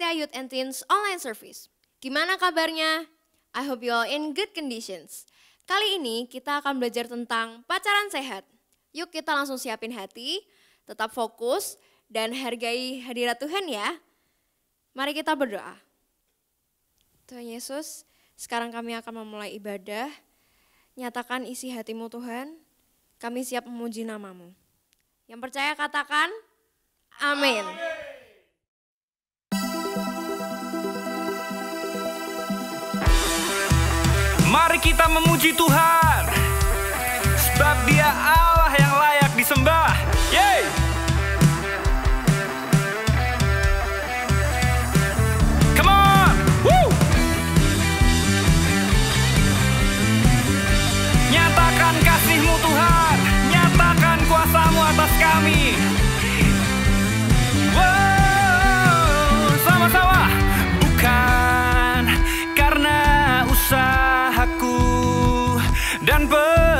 Alethea Youth and Teens Online Service. Gimana kabarnya? I hope you all in good conditions. Kali ini kita akan belajar tentang pacaran sehat. Yuk kita langsung siapin hati, tetap fokus, dan hargai hadirat Tuhan ya. Mari kita berdoa. Tuhan Yesus, sekarang kami akan memulai ibadah. Nyatakan isi hatimu Tuhan, kami siap memuji namamu. Yang percaya katakan, amin. amin. Mari kita memuji Tuhan Sebab dia Allah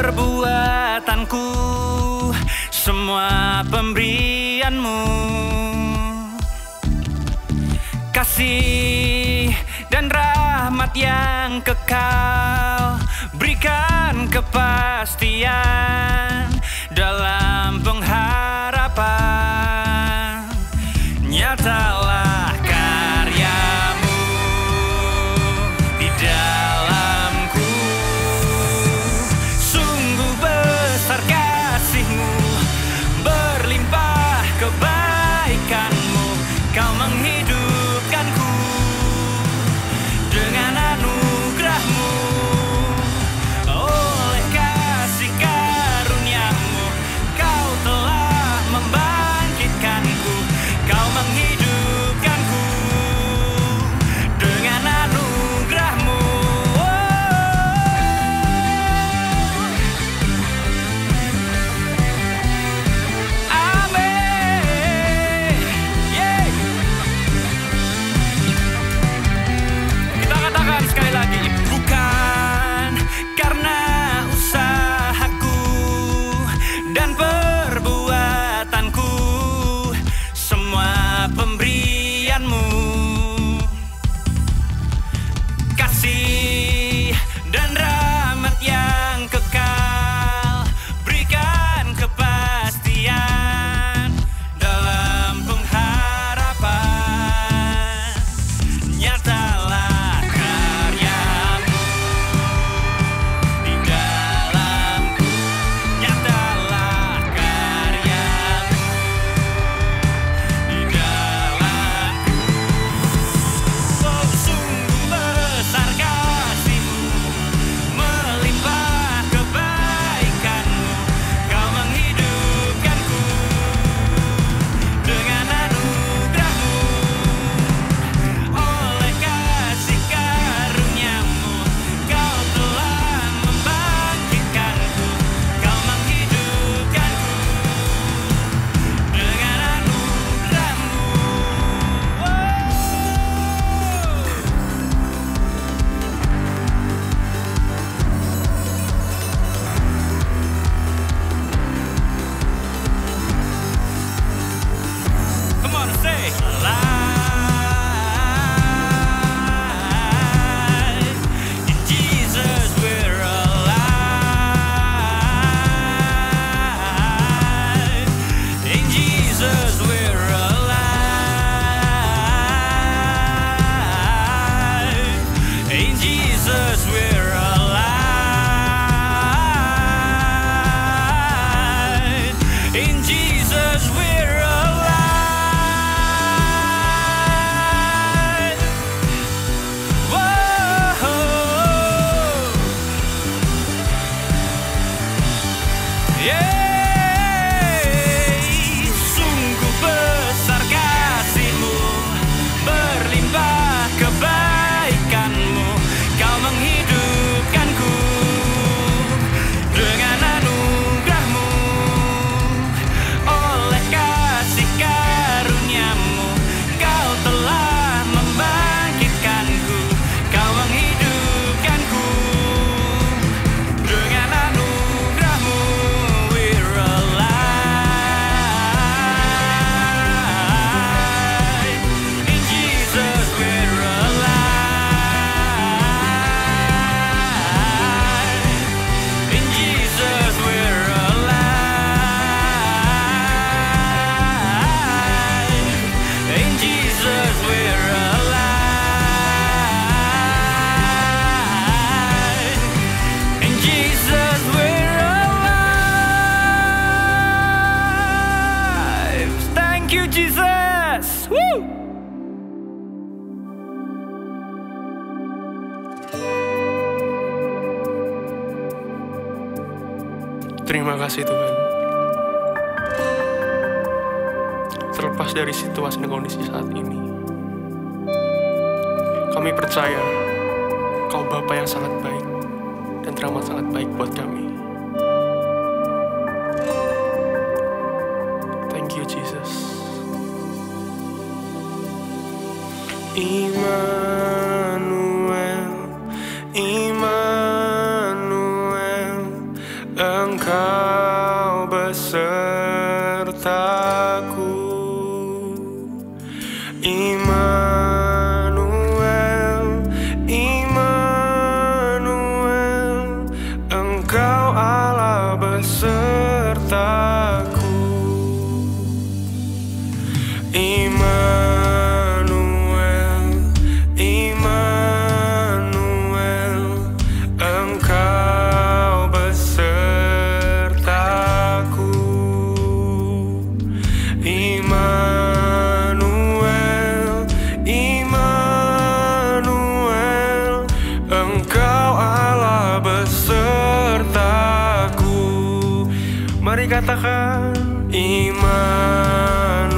perbuatanku Semua pemberianmu Kasih dan rahmat yang kekal Berikan kepastian dalam kondisi saat ini. Kami percaya kau Bapa yang sangat baik dan teramat sangat baik buat kami. Thank you, Jesus. Iman iman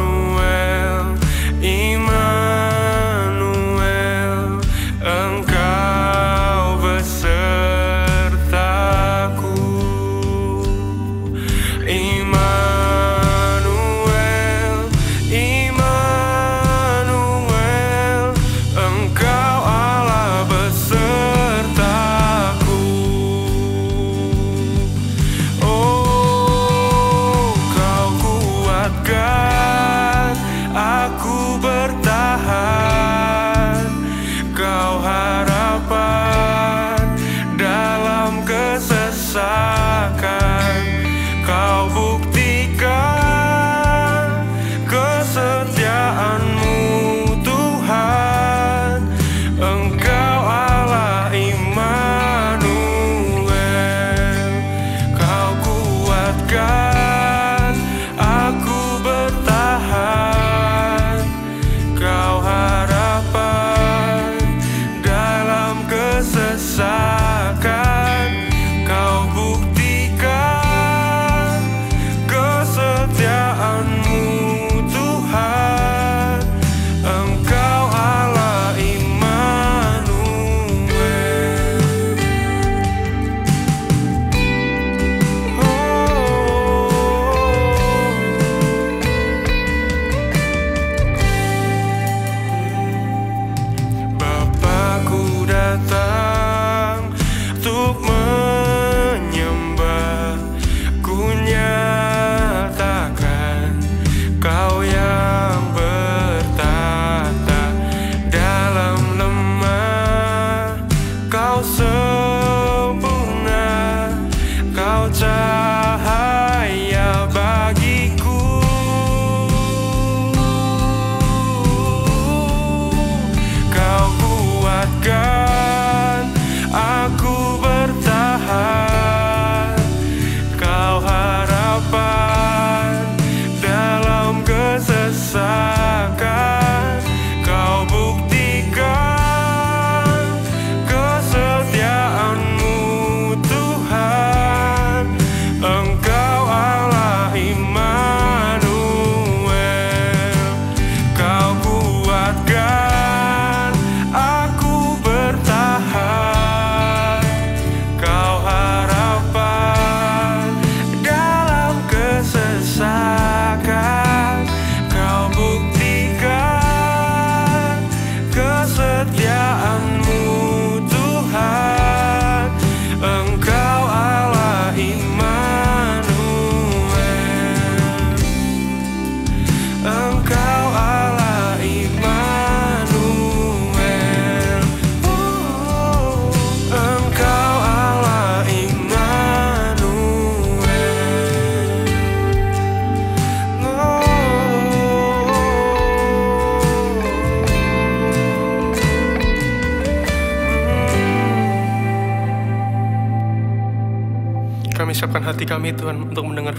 no time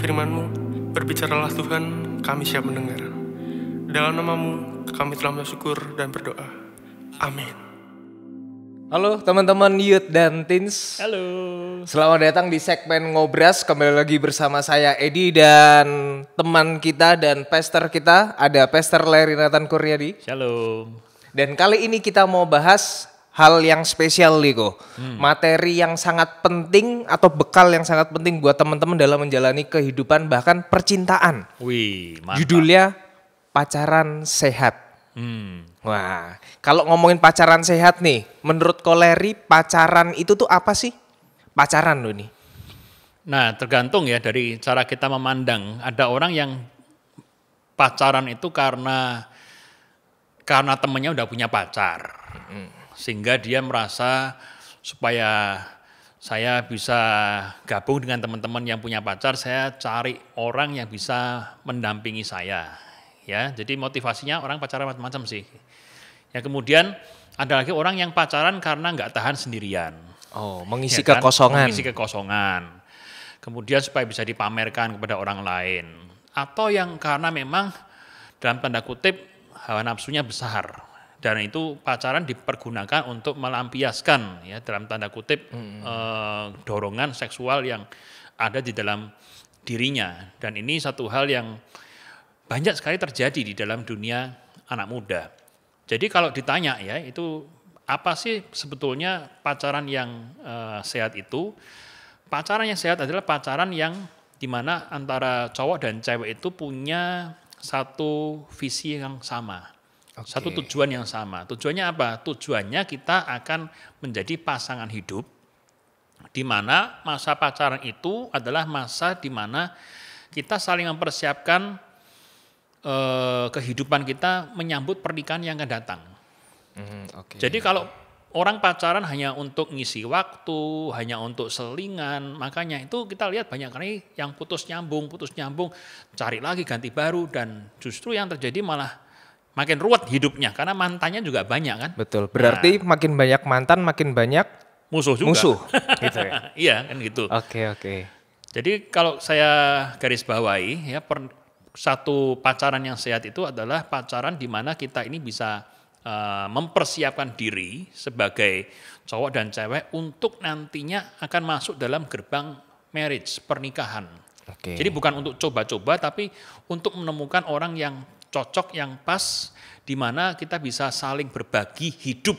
firman-Mu, berbicaralah Tuhan, kami siap mendengar. Dalam namamu, kami telah bersyukur dan berdoa. Amin. Halo teman-teman youth dan Tins Halo. Selamat datang di segmen Ngobras. Kembali lagi bersama saya Edi dan teman kita dan pester kita. Ada pester Larry Nathan Kuryadi. Shalom. Dan kali ini kita mau bahas hal yang spesial kok Hmm. Materi yang sangat penting atau bekal yang sangat penting buat teman-teman dalam menjalani kehidupan bahkan percintaan. Wih, mantap. Judulnya pacaran sehat. Hmm. Wah, kalau ngomongin pacaran sehat nih, menurut Koleri pacaran itu tuh apa sih? Pacaran loh nih. Nah, tergantung ya dari cara kita memandang. Ada orang yang pacaran itu karena karena temennya udah punya pacar. Hmm sehingga dia merasa supaya saya bisa gabung dengan teman-teman yang punya pacar, saya cari orang yang bisa mendampingi saya. Ya, jadi motivasinya orang pacaran macam-macam sih. Ya kemudian ada lagi orang yang pacaran karena nggak tahan sendirian. Oh, mengisi ya, kan? kekosongan. Mengisi kekosongan. Kemudian supaya bisa dipamerkan kepada orang lain. Atau yang karena memang dalam tanda kutip hawa nafsunya besar dan itu pacaran dipergunakan untuk melampiaskan ya dalam tanda kutip hmm. eh, dorongan seksual yang ada di dalam dirinya dan ini satu hal yang banyak sekali terjadi di dalam dunia anak muda. Jadi kalau ditanya ya itu apa sih sebetulnya pacaran yang eh, sehat itu? Pacaran yang sehat adalah pacaran yang dimana antara cowok dan cewek itu punya satu visi yang sama Okay. Satu tujuan yang sama. Tujuannya apa? Tujuannya kita akan menjadi pasangan hidup di mana masa pacaran itu adalah masa di mana kita saling mempersiapkan eh, kehidupan kita menyambut pernikahan yang akan datang. Mm, okay. Jadi kalau orang pacaran hanya untuk ngisi waktu, hanya untuk selingan, makanya itu kita lihat banyak kali yang putus nyambung, putus nyambung, cari lagi ganti baru dan justru yang terjadi malah makin ruwet hidupnya karena mantannya juga banyak kan. Betul. Berarti nah, makin banyak mantan makin banyak musuh juga. Musuh. gitu ya. iya kan gitu. Oke okay, oke. Okay. Jadi kalau saya garis bawahi ya per, satu pacaran yang sehat itu adalah pacaran di mana kita ini bisa uh, mempersiapkan diri sebagai cowok dan cewek untuk nantinya akan masuk dalam gerbang marriage pernikahan. Okay. Jadi bukan untuk coba-coba tapi untuk menemukan orang yang cocok yang pas di mana kita bisa saling berbagi hidup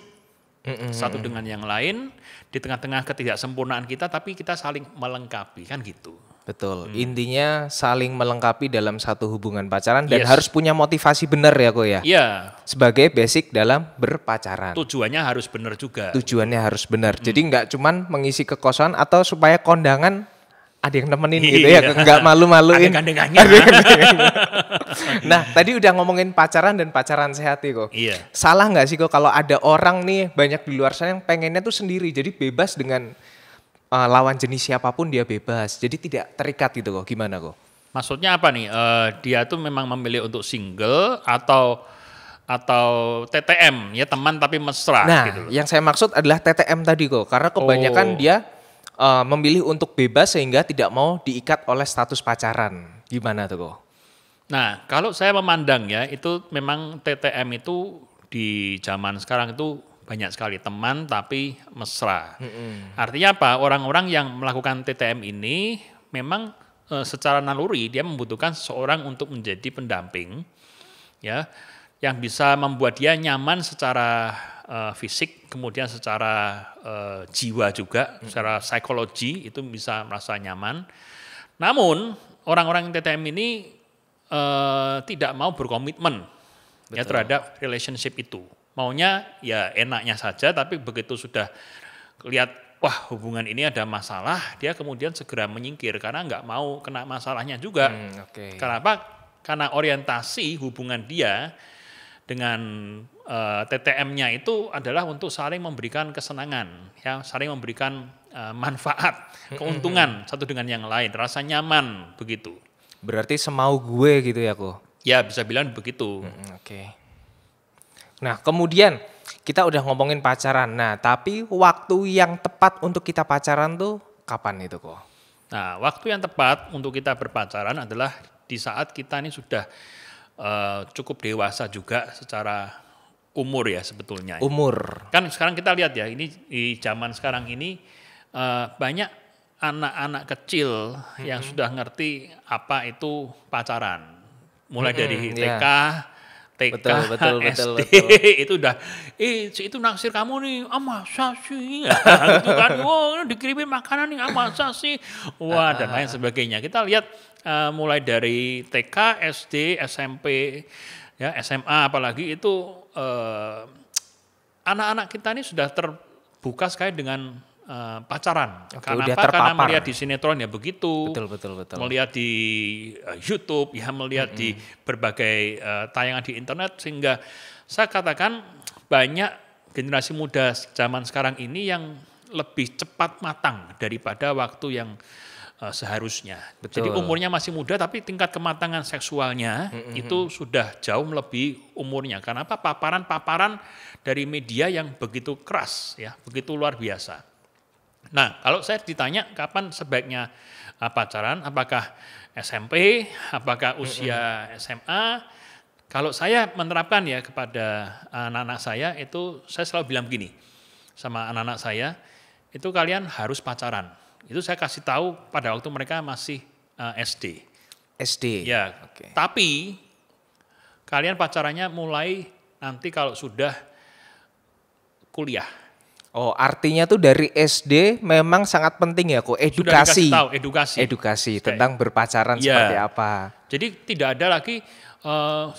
mm hmm satu dengan yang lain di tengah-tengah ketidaksempurnaan kita tapi kita saling melengkapi kan gitu. Betul. Hmm. Intinya saling melengkapi dalam satu hubungan pacaran dan yes. harus punya motivasi benar ya kok ya. Yeah. Sebagai basic dalam berpacaran. Tujuannya harus benar juga. Tujuannya harus benar. Hmm. Jadi nggak cuman mengisi kekosongan atau supaya kondangan ada yang nemenin iya. gitu ya, nggak malu-maluin. Ya. nah, tadi udah ngomongin pacaran dan pacaran sehat kok Iya. Salah nggak sih kok kalau ada orang nih banyak di luar sana yang pengennya tuh sendiri, jadi bebas dengan uh, lawan jenis siapapun dia bebas, jadi tidak terikat gitu kok. Gimana kok? Maksudnya apa nih? Uh, dia tuh memang memilih untuk single atau atau TTM ya teman tapi mesra. Nah, gitu yang saya maksud adalah TTM tadi kok, karena kebanyakan oh. dia uh, memilih untuk bebas sehingga tidak mau diikat oleh status pacaran. Gimana tuh kok? Nah, kalau saya memandang ya, itu memang TTM itu di zaman sekarang itu banyak sekali teman tapi mesra. Mm -hmm. Artinya apa? Orang-orang yang melakukan TTM ini memang e, secara naluri dia membutuhkan seorang untuk menjadi pendamping ya yang bisa membuat dia nyaman secara Eh, fisik, kemudian secara uh, jiwa juga, hmm. secara psikologi itu bisa merasa nyaman. Namun orang-orang TTM ini uh, tidak mau berkomitmen ya terhadap relationship itu. Maunya ya enaknya saja, tapi begitu sudah lihat wah hubungan ini ada masalah, dia kemudian segera menyingkir karena nggak mau kena masalahnya juga. Hmm, okay. Kenapa? Karena orientasi hubungan dia dengan uh, eh, TTM-nya itu adalah untuk saling memberikan kesenangan, ya, saling memberikan uh, manfaat, keuntungan satu dengan yang lain, rasa nyaman begitu. Berarti semau gue gitu ya, kok? Ya, bisa bilang begitu. Hmm, Oke. Okay. Nah, kemudian kita udah ngomongin pacaran. Nah, tapi waktu yang tepat untuk kita pacaran tuh kapan itu, kok? Nah, waktu yang tepat untuk kita berpacaran adalah di saat kita ini sudah Eh, cukup dewasa juga secara umur ya sebetulnya. Umur. Kan sekarang kita lihat ya ini di zaman sekarang ini uh, banyak anak-anak kecil hmm yang sudah ngerti apa itu pacaran. Mulai hmm dari iya. TK, yeah. TK, betul, betul, SD betul, betul. itu udah eh si itu naksir kamu nih ah masa sih gitu kan wow dikirimin makanan nih ah masa sih wah dan lain ah. sebagainya kita lihat Eh, mulai dari TK, SD, SMP, ya SMA apalagi itu anak eh, anak-anak kita ini sudah terbuka sekali dengan uh, pacaran. Oke, Karena apa? Karena melihat di sinetron ya begitu. Betul betul betul. Melihat di uh, YouTube, ya melihat mm -hmm. di berbagai uh, tayangan di internet sehingga saya katakan banyak generasi muda zaman sekarang ini yang lebih cepat matang daripada waktu yang Eh, seharusnya. Betul. Jadi umurnya masih muda tapi tingkat kematangan seksualnya mm-hmm. itu sudah jauh lebih umurnya. Karena apa? Paparan-paparan dari media yang begitu keras ya, begitu luar biasa. Nah, kalau saya ditanya kapan sebaiknya eh, pacaran, apakah SMP, apakah usia SMA? Kalau saya menerapkan ya kepada anak-anak saya itu saya selalu bilang begini sama anak-anak saya, itu kalian harus pacaran itu saya kasih tahu pada waktu mereka masih uh, eh, SD. SD. Ya. Okay. Tapi kalian pacarannya mulai nanti kalau sudah kuliah. Oh, artinya tuh dari SD memang sangat penting ya kok edukasi. Sudah tahu, edukasi. Edukasi tentang berpacaran ya. seperti apa. Jadi tidak ada lagi uh,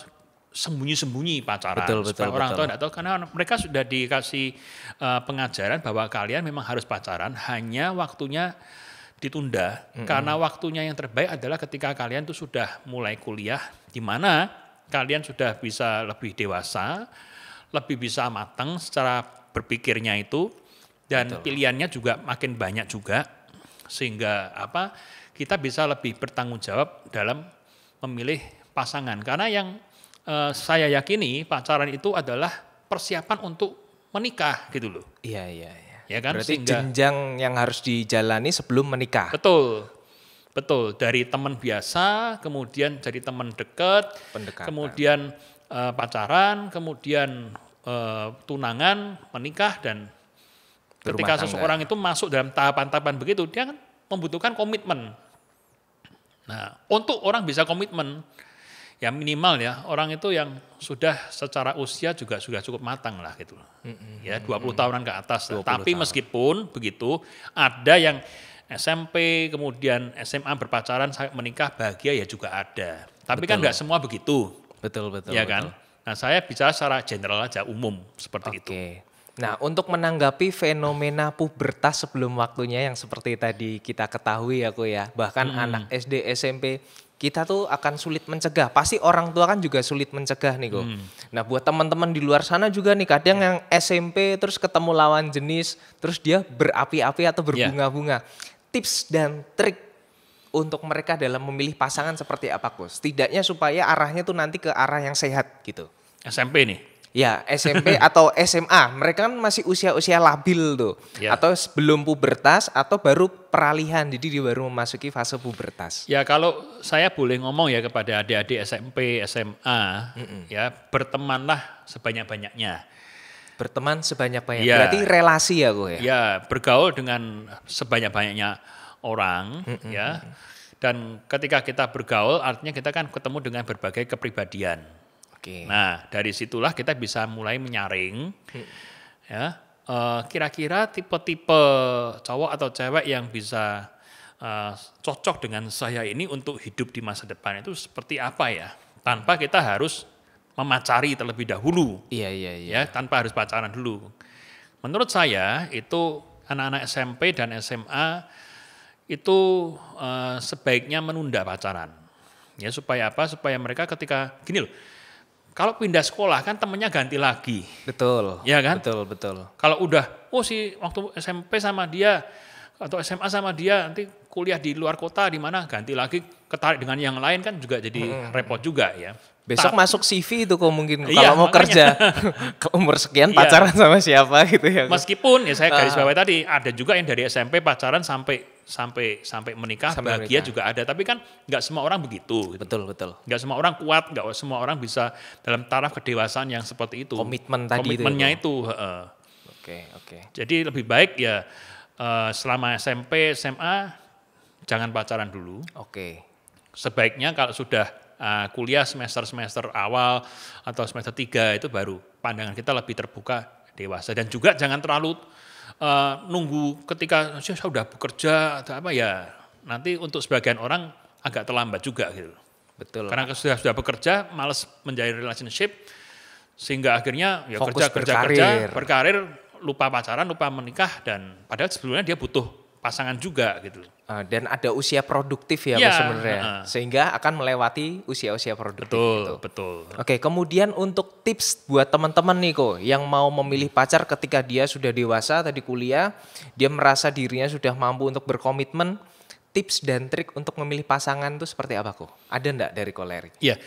sembunyi-sembunyi pacaran. Betul, betul, Supaya betul, orang betul. tua tidak tahu karena mereka sudah dikasih uh, pengajaran bahwa kalian memang harus pacaran hanya waktunya ditunda mm -hmm. karena waktunya yang terbaik adalah ketika kalian tuh sudah mulai kuliah di mana kalian sudah bisa lebih dewasa, lebih bisa matang secara berpikirnya itu dan betul. pilihannya juga makin banyak juga sehingga apa kita bisa lebih bertanggung jawab dalam memilih pasangan karena yang Eh, saya yakini pacaran itu adalah persiapan untuk menikah gitu loh. Iya iya iya. Ya kan? Berarti Sehingga, jenjang yang harus dijalani sebelum menikah. Betul. Betul, dari teman biasa kemudian jadi teman dekat, kemudian uh, pacaran, kemudian uh, tunangan, menikah dan ketika seseorang itu masuk dalam tahapan-tahapan begitu dia kan membutuhkan komitmen. Nah, untuk orang bisa komitmen, ya minimal ya orang itu yang sudah secara usia juga sudah cukup matang lah gitu ya 20 mm-hmm. tahunan ke atas tapi tahun. meskipun begitu ada yang SMP kemudian SMA berpacaran menikah bahagia ya juga ada tapi kan betul. kan nggak semua begitu betul betul ya kan nah saya bicara secara general aja umum seperti okay. itu Nah, untuk menanggapi fenomena pubertas sebelum waktunya yang seperti tadi kita ketahui ya, ya, bahkan hmm. anak SD, SMP kita tuh akan sulit mencegah. Pasti orang tua kan juga sulit mencegah nih, Go. Hmm. Nah, buat teman-teman di luar sana juga nih, kadang yeah. yang ya. SMP terus ketemu lawan jenis, terus dia berapi-api atau ya. berbunga-bunga. Yeah. Tips dan trik untuk mereka dalam memilih pasangan seperti apa, Gus? Setidaknya supaya arahnya tuh nanti ke arah yang sehat gitu. SMP nih. Ya SMP atau SMA, mereka kan masih usia-usia labil tuh, ya. atau sebelum pubertas atau baru peralihan, jadi dia baru memasuki fase pubertas. Ya kalau saya boleh ngomong ya kepada adik-adik SMP, SMA, mm -mm. ya bertemanlah sebanyak-banyaknya. Berteman sebanyak-banyaknya, ya. berarti relasi ya gue ya? Ya bergaul dengan sebanyak-banyaknya orang, mm -mm. ya. Dan ketika kita bergaul, artinya kita kan ketemu dengan berbagai kepribadian Oke. Nah dari situlah kita bisa mulai menyaring hmm. ya eh, kira-kira uh, tipe-tipe cowok atau cewek yang bisa uh, cocok dengan saya ini untuk hidup di masa depan itu seperti apa ya tanpa kita harus memacari terlebih dahulu. Iya iya iya. Ya, tanpa harus pacaran dulu. Menurut saya itu anak-anak SMP dan SMA itu uh, sebaiknya menunda pacaran. Ya supaya apa? Supaya mereka ketika gini loh kalau pindah sekolah kan temennya ganti lagi. Betul. Ya kan? Betul, betul. Kalau udah, oh si waktu SMP sama dia atau SMA sama dia nanti kuliah di luar kota di mana ganti lagi ketarik dengan yang lain kan juga jadi hmm. repot juga ya. Besok masuk CV itu kok mungkin iya, kalau mau makanya. kerja umur sekian iya. pacaran iya. sama siapa gitu ya. Meskipun ya saya garis ah. bawahi tadi ada juga yang dari SMP pacaran sampai sampai sampai menikah sampai bahagia menikah. juga ada tapi kan nggak semua orang begitu gitu. betul betul nggak semua orang kuat nggak semua orang bisa dalam taraf kedewasaan yang seperti itu komitmen tadi ya, komitmennya itu, oke ya. Oke, okay, oke. Okay. Jadi lebih baik ya eh, selama SMP, SMA jangan pacaran dulu. Oke. Okay. Sebaiknya kalau sudah uh, kuliah semester-semester awal atau semester tiga itu baru pandangan kita lebih terbuka dewasa dan juga jangan terlalu uh, nunggu ketika saya sudah bekerja atau apa ya nanti untuk sebagian orang agak terlambat juga gitu. Betul. Karena sudah sudah bekerja, males menjalin relationship sehingga akhirnya ya kerja kerja kerja berkarir lupa pacaran, lupa menikah dan padahal sebelumnya dia butuh pasangan juga gitu eh, dan ada usia produktif ya, ya sebenarnya, uh, sehingga akan melewati usia-usia produktif. Betul, gitu. betul. Oke, kemudian untuk tips buat teman-teman nih kok yang mau memilih pacar ketika dia sudah dewasa tadi kuliah, dia merasa dirinya sudah mampu untuk berkomitmen, tips dan trik untuk memilih pasangan itu seperti apa kok? Ada ndak dari Koleri? Iya,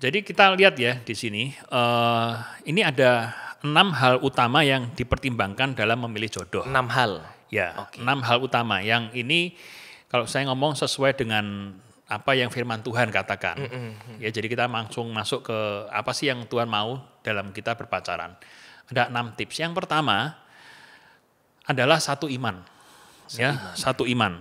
jadi kita lihat ya di sini, uh, ini ada enam hal utama yang dipertimbangkan dalam memilih jodoh. Enam hal Ya, okay. enam hal utama. Yang ini kalau saya ngomong sesuai dengan apa yang firman Tuhan katakan. Mm -hmm. Ya, jadi kita langsung masuk ke apa sih yang Tuhan mau dalam kita berpacaran. Ada enam tips. Yang pertama adalah satu iman. Satu ya, iman. satu iman.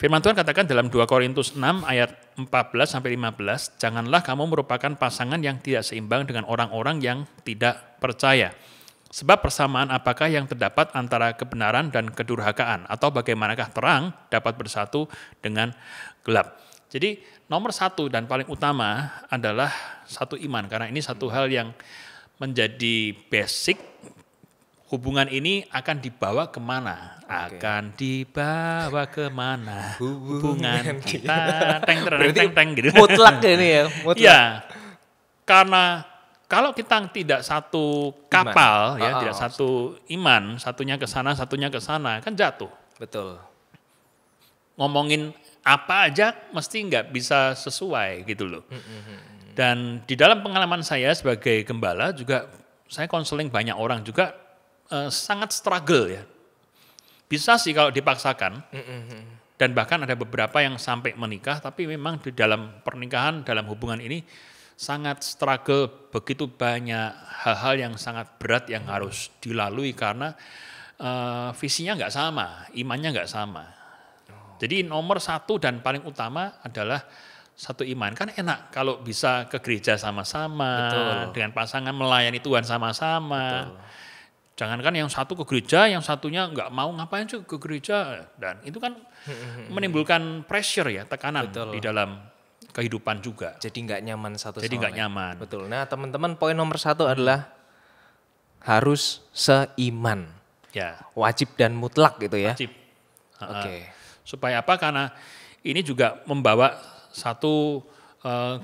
Firman Tuhan katakan dalam 2 Korintus 6 ayat 14 sampai 15, janganlah kamu merupakan pasangan yang tidak seimbang dengan orang-orang yang tidak percaya. Sebab persamaan apakah yang terdapat antara kebenaran dan kedurhakaan atau bagaimanakah terang dapat bersatu dengan gelap. Jadi nomor satu dan paling utama adalah satu iman karena ini satu hal yang menjadi basic hubungan ini akan dibawa kemana? Okay. Akan dibawa kemana? hubungan kita teng teng teng gitu. Mutlak ini ya, mutlak. Ya, karena kalau kita tidak satu kapal iman. ya, oh, tidak ah. satu iman, satunya ke sana, satunya ke sana, kan jatuh. Betul. Ngomongin apa aja mesti nggak bisa sesuai gitu loh. Mm -hmm. Dan di dalam pengalaman saya sebagai gembala juga saya konseling banyak orang juga uh, sangat struggle ya. Bisa sih kalau dipaksakan. Mm -hmm. Dan bahkan ada beberapa yang sampai menikah tapi memang di dalam pernikahan, dalam hubungan ini sangat struggle, begitu banyak hal-hal yang sangat berat yang harus dilalui karena uh, visinya nggak sama, imannya nggak sama. Jadi nomor satu dan paling utama adalah satu iman kan enak kalau bisa ke gereja sama-sama dengan pasangan melayani Tuhan sama-sama jangan jangankan yang satu ke gereja yang satunya nggak mau ngapain sih ke gereja dan itu kan menimbulkan pressure ya tekanan Betul. di dalam kehidupan juga. Jadi nggak nyaman satu Jadi nggak nyaman. Betul. Nah teman-teman poin nomor satu adalah harus seiman. Ya. Wajib dan mutlak gitu ya. Wajib. Oke. Okay. Supaya apa? Karena ini juga membawa satu eh,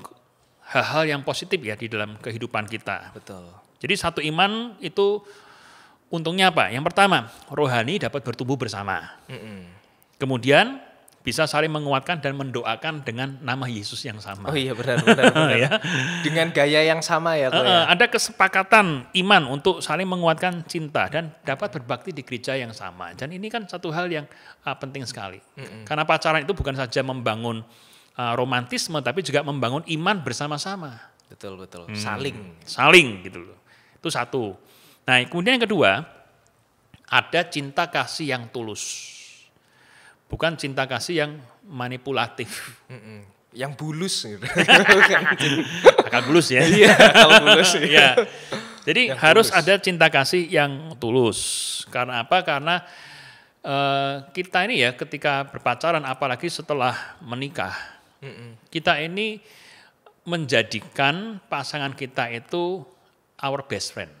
hal-hal uh, yang positif ya di dalam kehidupan kita. Betul. Jadi satu iman itu untungnya apa? Yang pertama rohani dapat bertumbuh bersama. Mm -mm. Kemudian bisa saling menguatkan dan mendoakan dengan nama Yesus yang sama. Oh iya benar benar. benar. ya. Dengan gaya yang sama ya. uh, ya? Ada kesepakatan iman untuk saling menguatkan cinta dan dapat berbakti di gereja yang sama. Dan ini kan satu hal yang uh, penting sekali. Mm -hmm. Karena pacaran itu bukan saja membangun uh, romantisme tapi juga membangun iman bersama-sama. Betul betul. Hmm. Saling. Saling gitu loh. Itu satu. Nah kemudian yang kedua ada cinta kasih yang tulus bukan cinta kasih yang manipulatif. Mm-mm. Yang bulus gitu. Akan bulus ya. Iya, bulus. ya. Jadi yang harus bulus. ada cinta kasih yang tulus. Karena apa? Karena uh, kita ini ya ketika berpacaran apalagi setelah menikah. Mm-mm. Kita ini menjadikan pasangan kita itu our best friend.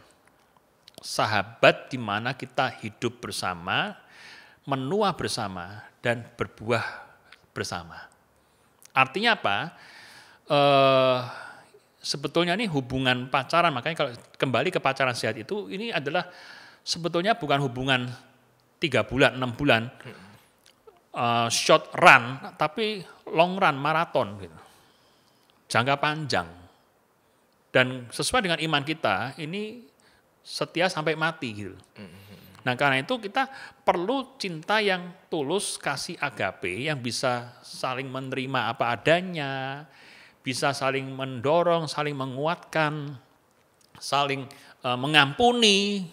Sahabat di mana kita hidup bersama, menua bersama dan berbuah bersama. Artinya apa? Uh, sebetulnya ini hubungan pacaran, makanya kalau kembali ke pacaran sehat itu, ini adalah sebetulnya bukan hubungan tiga bulan, enam bulan, uh, short run, tapi long run, maraton gitu. Jangka panjang. Dan sesuai dengan iman kita, ini setia sampai mati gitu. Mm-hmm. Nah karena itu kita perlu cinta yang tulus, kasih agape, yang bisa saling menerima apa adanya, bisa saling mendorong, saling menguatkan, saling e, mengampuni.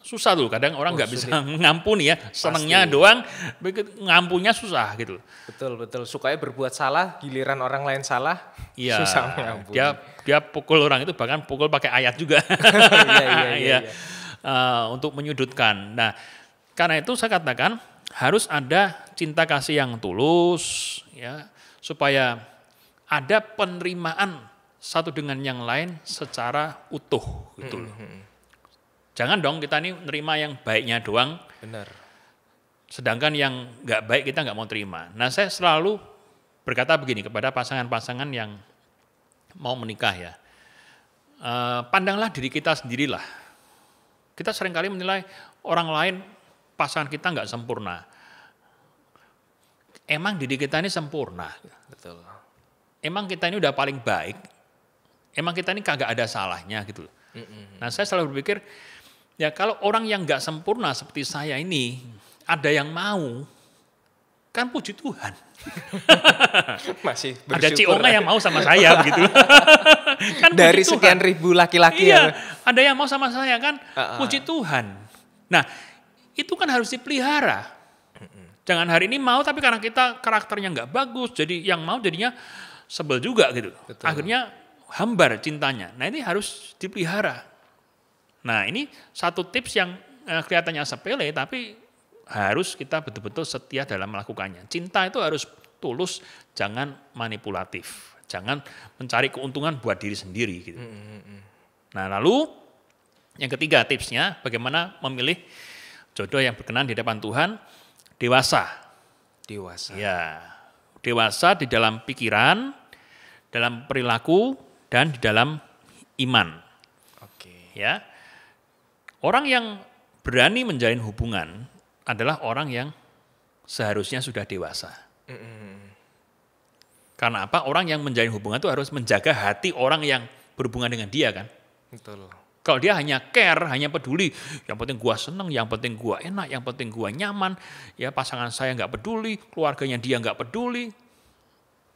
Susah tuh, kadang orang nggak oh, bisa mengampuni ya, senangnya doang, ngampunya susah gitu. Betul betul, sukanya berbuat salah, giliran orang lain salah, ya, susah mengampuni. Dia dia pukul orang itu bahkan pukul pakai ayat juga. iya, iya. iya. iya. iya. Eh, untuk menyudutkan. Nah, karena itu saya katakan harus ada cinta kasih yang tulus, ya, supaya ada penerimaan satu dengan yang lain secara utuh, gitu Mm-hmm. Jangan dong kita ini nerima yang baiknya doang. Benar. Sedangkan yang nggak baik kita nggak mau terima. Nah, saya selalu berkata begini kepada pasangan-pasangan yang mau menikah ya. Uh, pandanglah diri kita sendirilah kita seringkali menilai orang lain pasangan kita nggak sempurna. Emang didik kita ini sempurna. Betul. Emang kita ini udah paling baik. Emang kita ini kagak ada salahnya gitu loh. Mm Nah saya selalu berpikir ya kalau orang yang nggak sempurna seperti saya ini ada yang mau kan puji Tuhan. Masih bersyukur. Ada Cionga yang mau sama saya begitu. kan Dari puji sekian Tuhan. ribu laki-laki iya, ya. Ada yang mau sama saya kan uh-uh. puji Tuhan. Nah, itu kan harus dipelihara. Jangan hari ini mau tapi karena kita karakternya nggak bagus, jadi yang mau jadinya sebel juga gitu. Betul. Akhirnya hambar cintanya. Nah, ini harus dipelihara. Nah, ini satu tips yang eh, kelihatannya sepele tapi harus kita betul-betul setia dalam melakukannya. Cinta itu harus tulus, jangan manipulatif, jangan mencari keuntungan buat diri sendiri. Gitu. Mm-hmm. Nah lalu yang ketiga tipsnya bagaimana memilih jodoh yang berkenan di depan Tuhan dewasa. Dewasa. Ya, dewasa di dalam pikiran, dalam perilaku dan di dalam iman. Oke. Okay. Ya. Orang yang berani menjalin hubungan adalah orang yang seharusnya sudah dewasa. Karena apa? Orang yang menjalin hubungan itu harus menjaga hati orang yang berhubungan dengan dia kan. Betul. Kalau dia hanya care, hanya peduli, yang penting gua seneng, yang penting gua enak, yang penting gua nyaman, ya pasangan saya nggak peduli, keluarganya dia nggak peduli.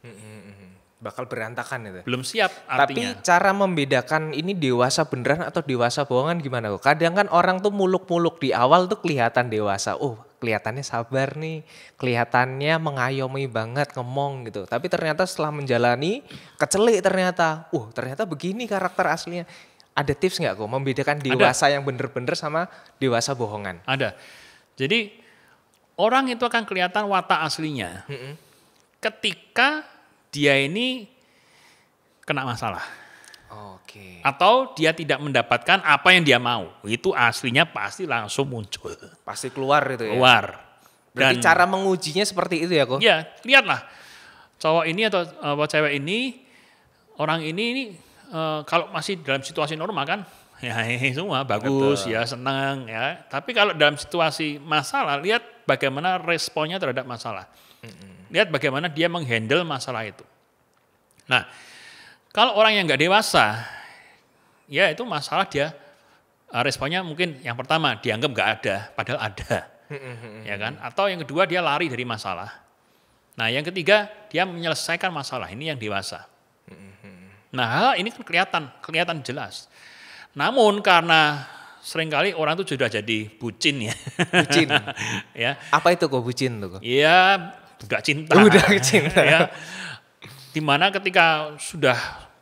Mm-hmm bakal berantakan itu. Belum siap artinya. Tapi cara membedakan ini dewasa beneran atau dewasa bohongan gimana kok? Kadang kan orang tuh muluk-muluk di awal tuh kelihatan dewasa. Oh, kelihatannya sabar nih, kelihatannya mengayomi banget ngomong gitu. Tapi ternyata setelah menjalani kecelik ternyata. Uh, ternyata begini karakter aslinya. Ada tips nggak kok membedakan dewasa Ada. yang bener-bener sama dewasa bohongan? Ada. Jadi orang itu akan kelihatan watak aslinya. Mm -hmm. Ketika dia ini kena masalah. Oke. Okay. Atau dia tidak mendapatkan apa yang dia mau. Itu aslinya pasti langsung muncul. Pasti keluar itu ya. Keluar. Berarti Dan, cara mengujinya seperti itu ya, kok? Iya, lihatlah. Cowok ini atau uh, cewek ini orang ini ini uh, kalau masih dalam situasi normal kan ya semua bagus Betul. ya senang ya. Tapi kalau dalam situasi masalah lihat bagaimana responnya terhadap masalah. Lihat bagaimana dia menghandle masalah itu. Nah, kalau orang yang nggak dewasa, ya itu masalah dia eh, responnya mungkin yang pertama dianggap nggak ada, padahal ada, ya kan? Atau yang kedua dia lari dari masalah. Nah, yang ketiga dia menyelesaikan masalah. Ini yang dewasa. Nah, hal ini kan kelihatan, kelihatan jelas. Namun karena seringkali orang itu sudah jadi bucin ya. Bucin. ya. Apa itu kok bucin tuh kok? Ya, nggak cinta. Udah cinta. ya. Dimana ketika sudah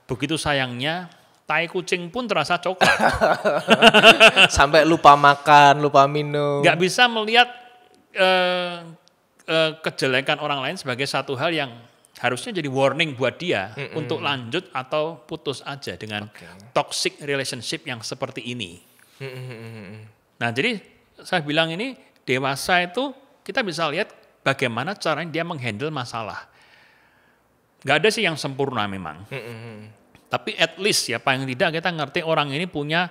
begitu sayangnya, tai kucing pun terasa coklat. Sampai lupa makan, lupa minum. Nggak bisa melihat eh, eh, kejelekan orang lain sebagai satu hal yang harusnya jadi warning buat dia mm -mm. untuk lanjut atau putus aja dengan okay. toxic relationship yang seperti ini. Mm -mm. Nah jadi saya bilang ini dewasa itu kita bisa lihat bagaimana caranya dia menghandle masalah. Gak ada sih yang sempurna memang. Mm -hmm. Tapi at least ya paling tidak kita ngerti orang ini punya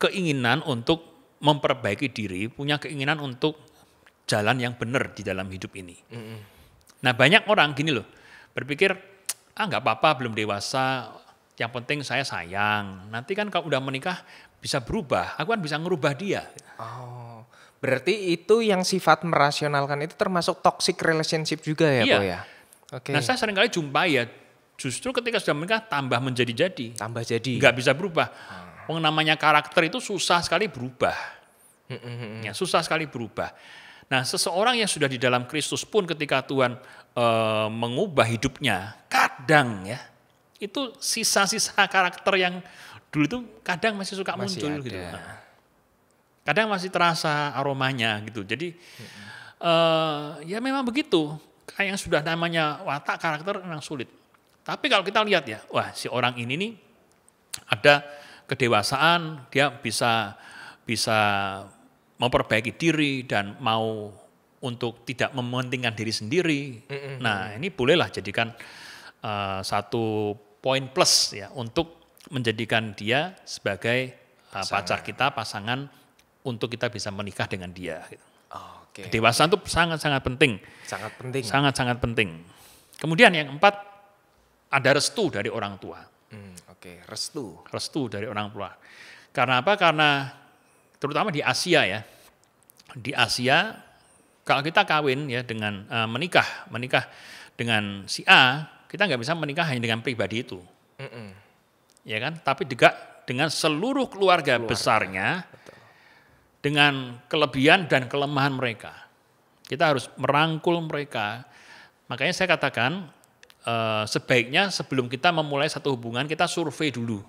keinginan untuk memperbaiki diri, punya keinginan untuk jalan yang benar di dalam hidup ini. Mm -hmm. Nah banyak orang gini loh berpikir ah nggak apa-apa belum dewasa, yang penting saya sayang. Nanti kan kalau udah menikah bisa berubah, aku kan bisa ngerubah dia. Oh. Berarti itu yang sifat merasionalkan itu termasuk toxic relationship juga ya, iya. Bu ya? Oke. Okay. Nah, saya seringkali jumpa ya, justru ketika sudah menikah tambah menjadi-jadi. Tambah jadi. Nggak bisa berubah. Hmm. namanya karakter itu susah sekali berubah. Hmm, hmm, hmm, ya, susah sekali berubah. Nah, seseorang yang sudah di dalam Kristus pun ketika Tuhan e, mengubah hidupnya, kadang ya, itu sisa-sisa karakter yang dulu itu kadang masih suka masih muncul ada. gitu. Nah kadang masih terasa aromanya gitu. Jadi uh, ya memang begitu. Kayak yang sudah namanya watak karakter memang sulit. Tapi kalau kita lihat ya, wah si orang ini nih ada kedewasaan, dia bisa bisa memperbaiki diri dan mau untuk tidak mementingkan diri sendiri. Mm-hmm. Nah, ini bolehlah jadikan uh, satu poin plus ya untuk menjadikan dia sebagai uh, pacar kita, pasangan untuk kita bisa menikah dengan dia. Gitu. Oke. okay. Kedewasaan itu sangat-sangat penting. Sangat penting. Sangat-sangat penting. Kemudian yang keempat ada restu dari orang tua. Hmm, Oke, okay. restu. Restu dari orang tua. Karena apa? Karena terutama di Asia ya. Di Asia, kalau kita kawin ya dengan uh, menikah, menikah dengan si A, kita nggak bisa menikah hanya dengan pribadi itu. Mm -mm. Ya kan? Tapi juga dengan seluruh keluarga, keluarga. besarnya, dengan kelebihan dan kelemahan mereka. Kita harus merangkul mereka. Makanya saya katakan eh, sebaiknya sebelum kita memulai satu hubungan kita survei dulu.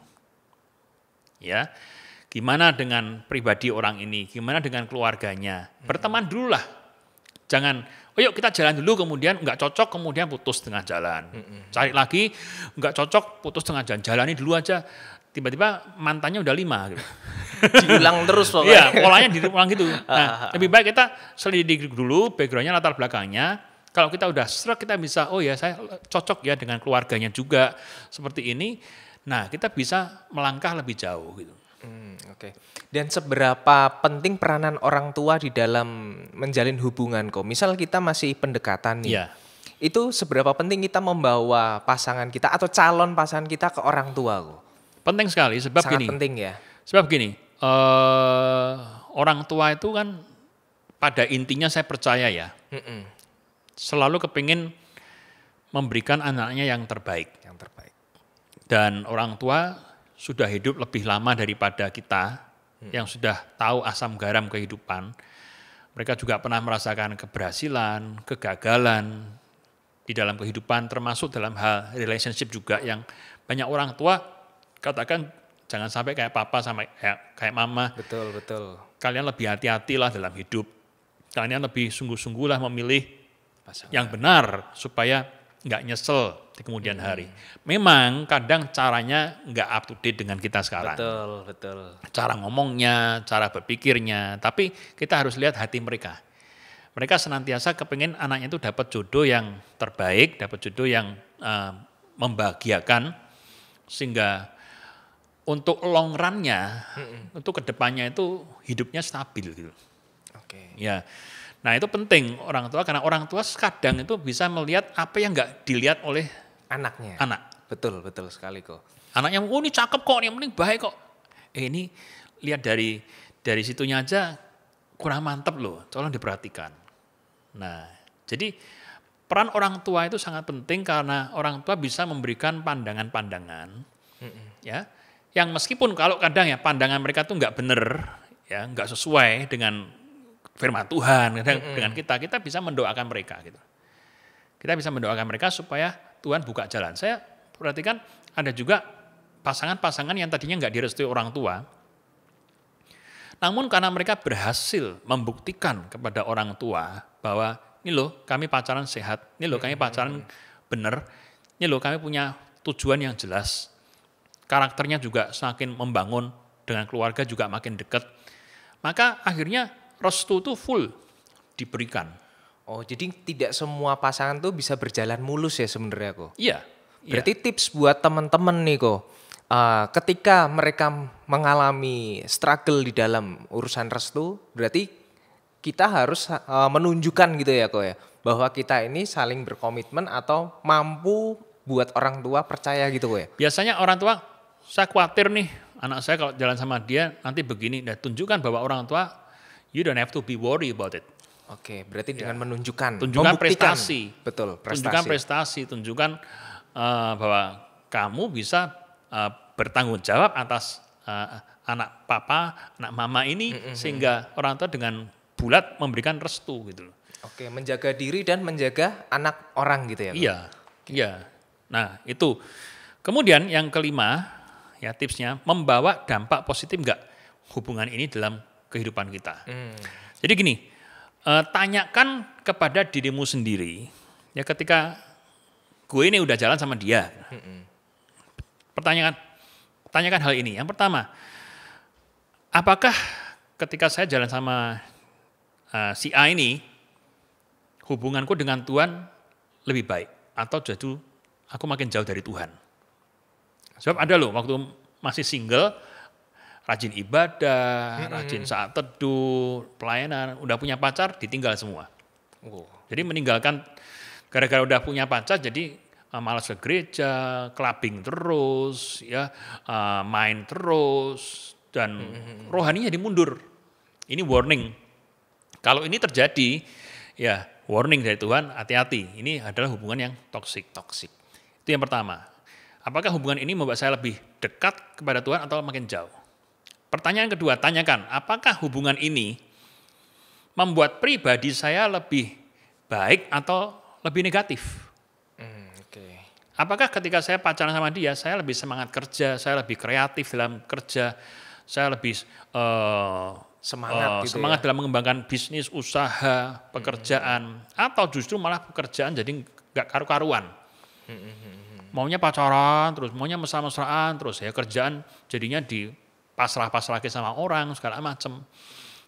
Ya. Gimana dengan pribadi orang ini? Gimana dengan keluarganya? Hmm. Berteman dulu lah. Jangan, oh yuk kita jalan dulu kemudian nggak cocok kemudian putus tengah jalan. Hmm, hmm. Cari lagi nggak cocok putus tengah jalan. Jalani dulu aja tiba-tiba mantannya udah lima gitu. diulang terus loh. Iya, polanya diulang gitu. Nah, ah, ah, ah. lebih baik kita selidik dulu backgroundnya, latar belakangnya. Kalau kita udah serak, kita bisa, oh ya saya cocok ya dengan keluarganya juga seperti ini. Nah, kita bisa melangkah lebih jauh gitu. Hmm, Oke. Okay. Dan seberapa penting peranan orang tua di dalam menjalin hubungan kok? Misal kita masih pendekatan nih. Yeah itu seberapa penting kita membawa pasangan kita atau calon pasangan kita ke orang tua kok? Penting sekali sebab Sangat gini. penting ya. Sebab gini, uh, orang tua itu kan pada intinya saya percaya ya. Mm -mm. Selalu kepingin memberikan anaknya yang terbaik. Yang terbaik. Dan orang tua sudah hidup lebih lama daripada kita mm. yang sudah tahu asam garam kehidupan. Mereka juga pernah merasakan keberhasilan, kegagalan di dalam kehidupan termasuk dalam hal relationship juga yang banyak orang tua Katakan jangan sampai kayak papa sama kayak, kayak mama. Betul, betul. Kalian lebih hati-hatilah dalam hidup. Kalian lebih sungguh-sungguhlah memilih Pasangan. yang benar supaya nggak nyesel di kemudian hmm. hari. Memang kadang caranya nggak up to date dengan kita sekarang. Betul, betul. Cara ngomongnya, cara berpikirnya, tapi kita harus lihat hati mereka. Mereka senantiasa kepingin anaknya itu dapat jodoh yang terbaik, dapat jodoh yang uh, membahagiakan, sehingga untuk long run-nya, hmm untuk kedepannya itu hidupnya stabil gitu. Oke. Okay. Ya. Nah itu penting orang tua karena orang tua kadang itu bisa melihat apa yang nggak dilihat oleh anaknya. Anak. Betul betul sekali kok. Anaknya oh ini cakep kok, ini mending baik kok. Eh ini lihat dari dari situnya aja kurang mantep loh, tolong diperhatikan. Nah jadi peran orang tua itu sangat penting karena orang tua bisa memberikan pandangan-pandangan, mm -mm. ya yang meskipun kalau kadang ya pandangan mereka tuh nggak bener ya nggak sesuai dengan firman Tuhan, mm -hmm. dengan kita, kita bisa mendoakan mereka gitu. Kita bisa mendoakan mereka supaya Tuhan buka jalan. Saya perhatikan ada juga pasangan-pasangan yang tadinya nggak direstui orang tua, namun karena mereka berhasil membuktikan kepada orang tua bahwa ini loh kami pacaran sehat, ini loh kami pacaran bener, ini loh kami punya tujuan yang jelas, karakternya juga semakin membangun, dengan keluarga juga makin dekat. Maka akhirnya restu itu full diberikan. Oh, jadi tidak semua pasangan tuh bisa berjalan mulus ya sebenarnya kok. Iya, iya. Berarti iya. tips buat teman-teman nih kok. Uh, eh, ketika mereka mengalami struggle di dalam urusan restu, berarti kita harus uh, menunjukkan gitu ya kok ya bahwa kita ini saling berkomitmen atau mampu buat orang tua percaya gitu kok ya. Biasanya orang tua saya khawatir nih anak saya kalau jalan sama dia nanti begini. Nah, tunjukkan bahwa orang tua you don't have to be worry about it. Oke, berarti ya. dengan menunjukkan, tunjukkan prestasi, betul, prestasi. tunjukkan prestasi, tunjukkan uh, bahwa kamu bisa uh, bertanggung jawab atas uh, anak papa, anak mama ini mm -hmm. sehingga orang tua dengan bulat memberikan restu gitu Oke, Oke, menjaga diri dan menjaga anak orang gitu ya. Iya. Iya. Nah, itu. Kemudian yang kelima, ya tipsnya membawa dampak positif enggak hubungan ini dalam kehidupan kita. Hmm. Jadi gini, uh, tanyakan kepada dirimu sendiri ya ketika gue ini udah jalan sama dia. Hmm. Pertanyaan tanyakan hal ini. Yang pertama, apakah ketika saya jalan sama uh, si A ini hubunganku dengan Tuhan lebih baik atau justru aku makin jauh dari Tuhan? Sebab ada loh waktu masih single rajin ibadah, hmm. rajin saat teduh, pelayanan, udah punya pacar ditinggal semua. Oh. Jadi meninggalkan gara-gara udah punya pacar jadi eh, malas ke gereja, clubbing terus, ya eh, main terus dan hmm. rohaninya dimundur. Ini warning. Kalau ini terjadi ya warning dari Tuhan hati-hati. Ini adalah hubungan yang toksik, toksik. Itu yang pertama. Apakah hubungan ini membuat saya lebih dekat kepada Tuhan atau makin jauh? Pertanyaan kedua, tanyakan, apakah hubungan ini membuat pribadi saya lebih baik atau lebih negatif? Hmm, apakah ketika saya pacaran sama dia, saya lebih semangat kerja, saya lebih kreatif dalam kerja, saya lebih uh, semangat, uh, gitu ya? semangat ya? dalam mengembangkan bisnis, usaha, hmm, pekerjaan, hmm. atau justru malah pekerjaan jadi nggak karu-karuan? Hmm, hmm. hmm maunya pacaran terus maunya mesra-mesraan terus ya kerjaan jadinya di pasrah-pasrah sama orang segala macam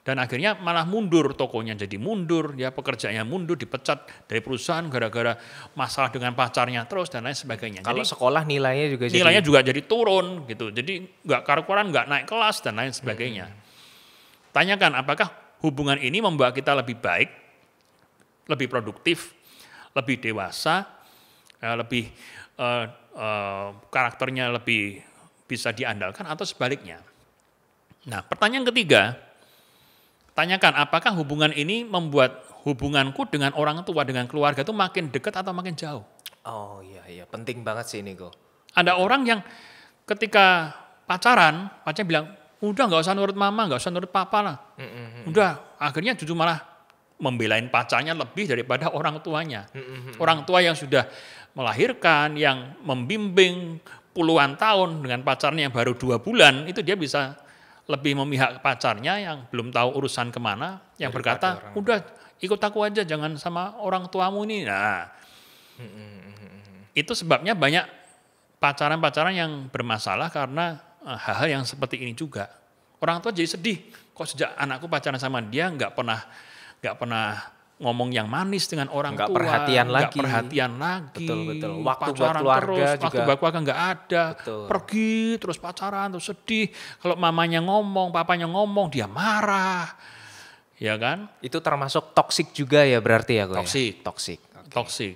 dan akhirnya malah mundur tokonya jadi mundur ya pekerjaannya mundur dipecat dari perusahaan gara-gara masalah dengan pacarnya terus dan lain sebagainya kalau jadi, sekolah nilainya juga nilainya jadi... juga jadi turun gitu jadi nggak karuan nggak naik kelas dan lain sebagainya hmm. tanyakan apakah hubungan ini membuat kita lebih baik lebih produktif lebih dewasa ya, lebih uh, karakternya lebih bisa diandalkan atau sebaliknya. Nah, pertanyaan ketiga, tanyakan apakah hubungan ini membuat hubunganku dengan orang tua, dengan keluarga itu makin dekat atau makin jauh? Oh iya iya, penting banget sih ini kok. Ada orang yang ketika pacaran, pacarnya bilang, udah nggak usah nurut mama, nggak usah nurut papa lah. Mm -hmm. Udah, akhirnya justru malah membelain pacarnya lebih daripada orang tuanya. Mm -hmm. Orang tua yang sudah melahirkan, yang membimbing puluhan tahun dengan pacarnya yang baru dua bulan, itu dia bisa lebih memihak pacarnya yang belum tahu urusan kemana, yang Jadi berkata, udah ikut aku aja, jangan sama orang tuamu ini. Nah, itu sebabnya banyak pacaran-pacaran yang bermasalah karena eh, hal-hal yang seperti ini juga. Orang tua jadi sedih, kok sejak anakku pacaran sama dia nggak pernah nggak pernah ngomong yang manis dengan orang enggak tua, perhatian enggak lagi, perhatian lagi, betul betul, waktu pacaran buat keluarga terus, juga, waktu buat keluarga nggak ada, betul. pergi terus pacaran terus sedih, kalau mamanya ngomong, papanya ngomong, dia marah, ya kan? Itu termasuk toksik juga ya berarti ya, gue toksik, ya? toksik, okay. toksik.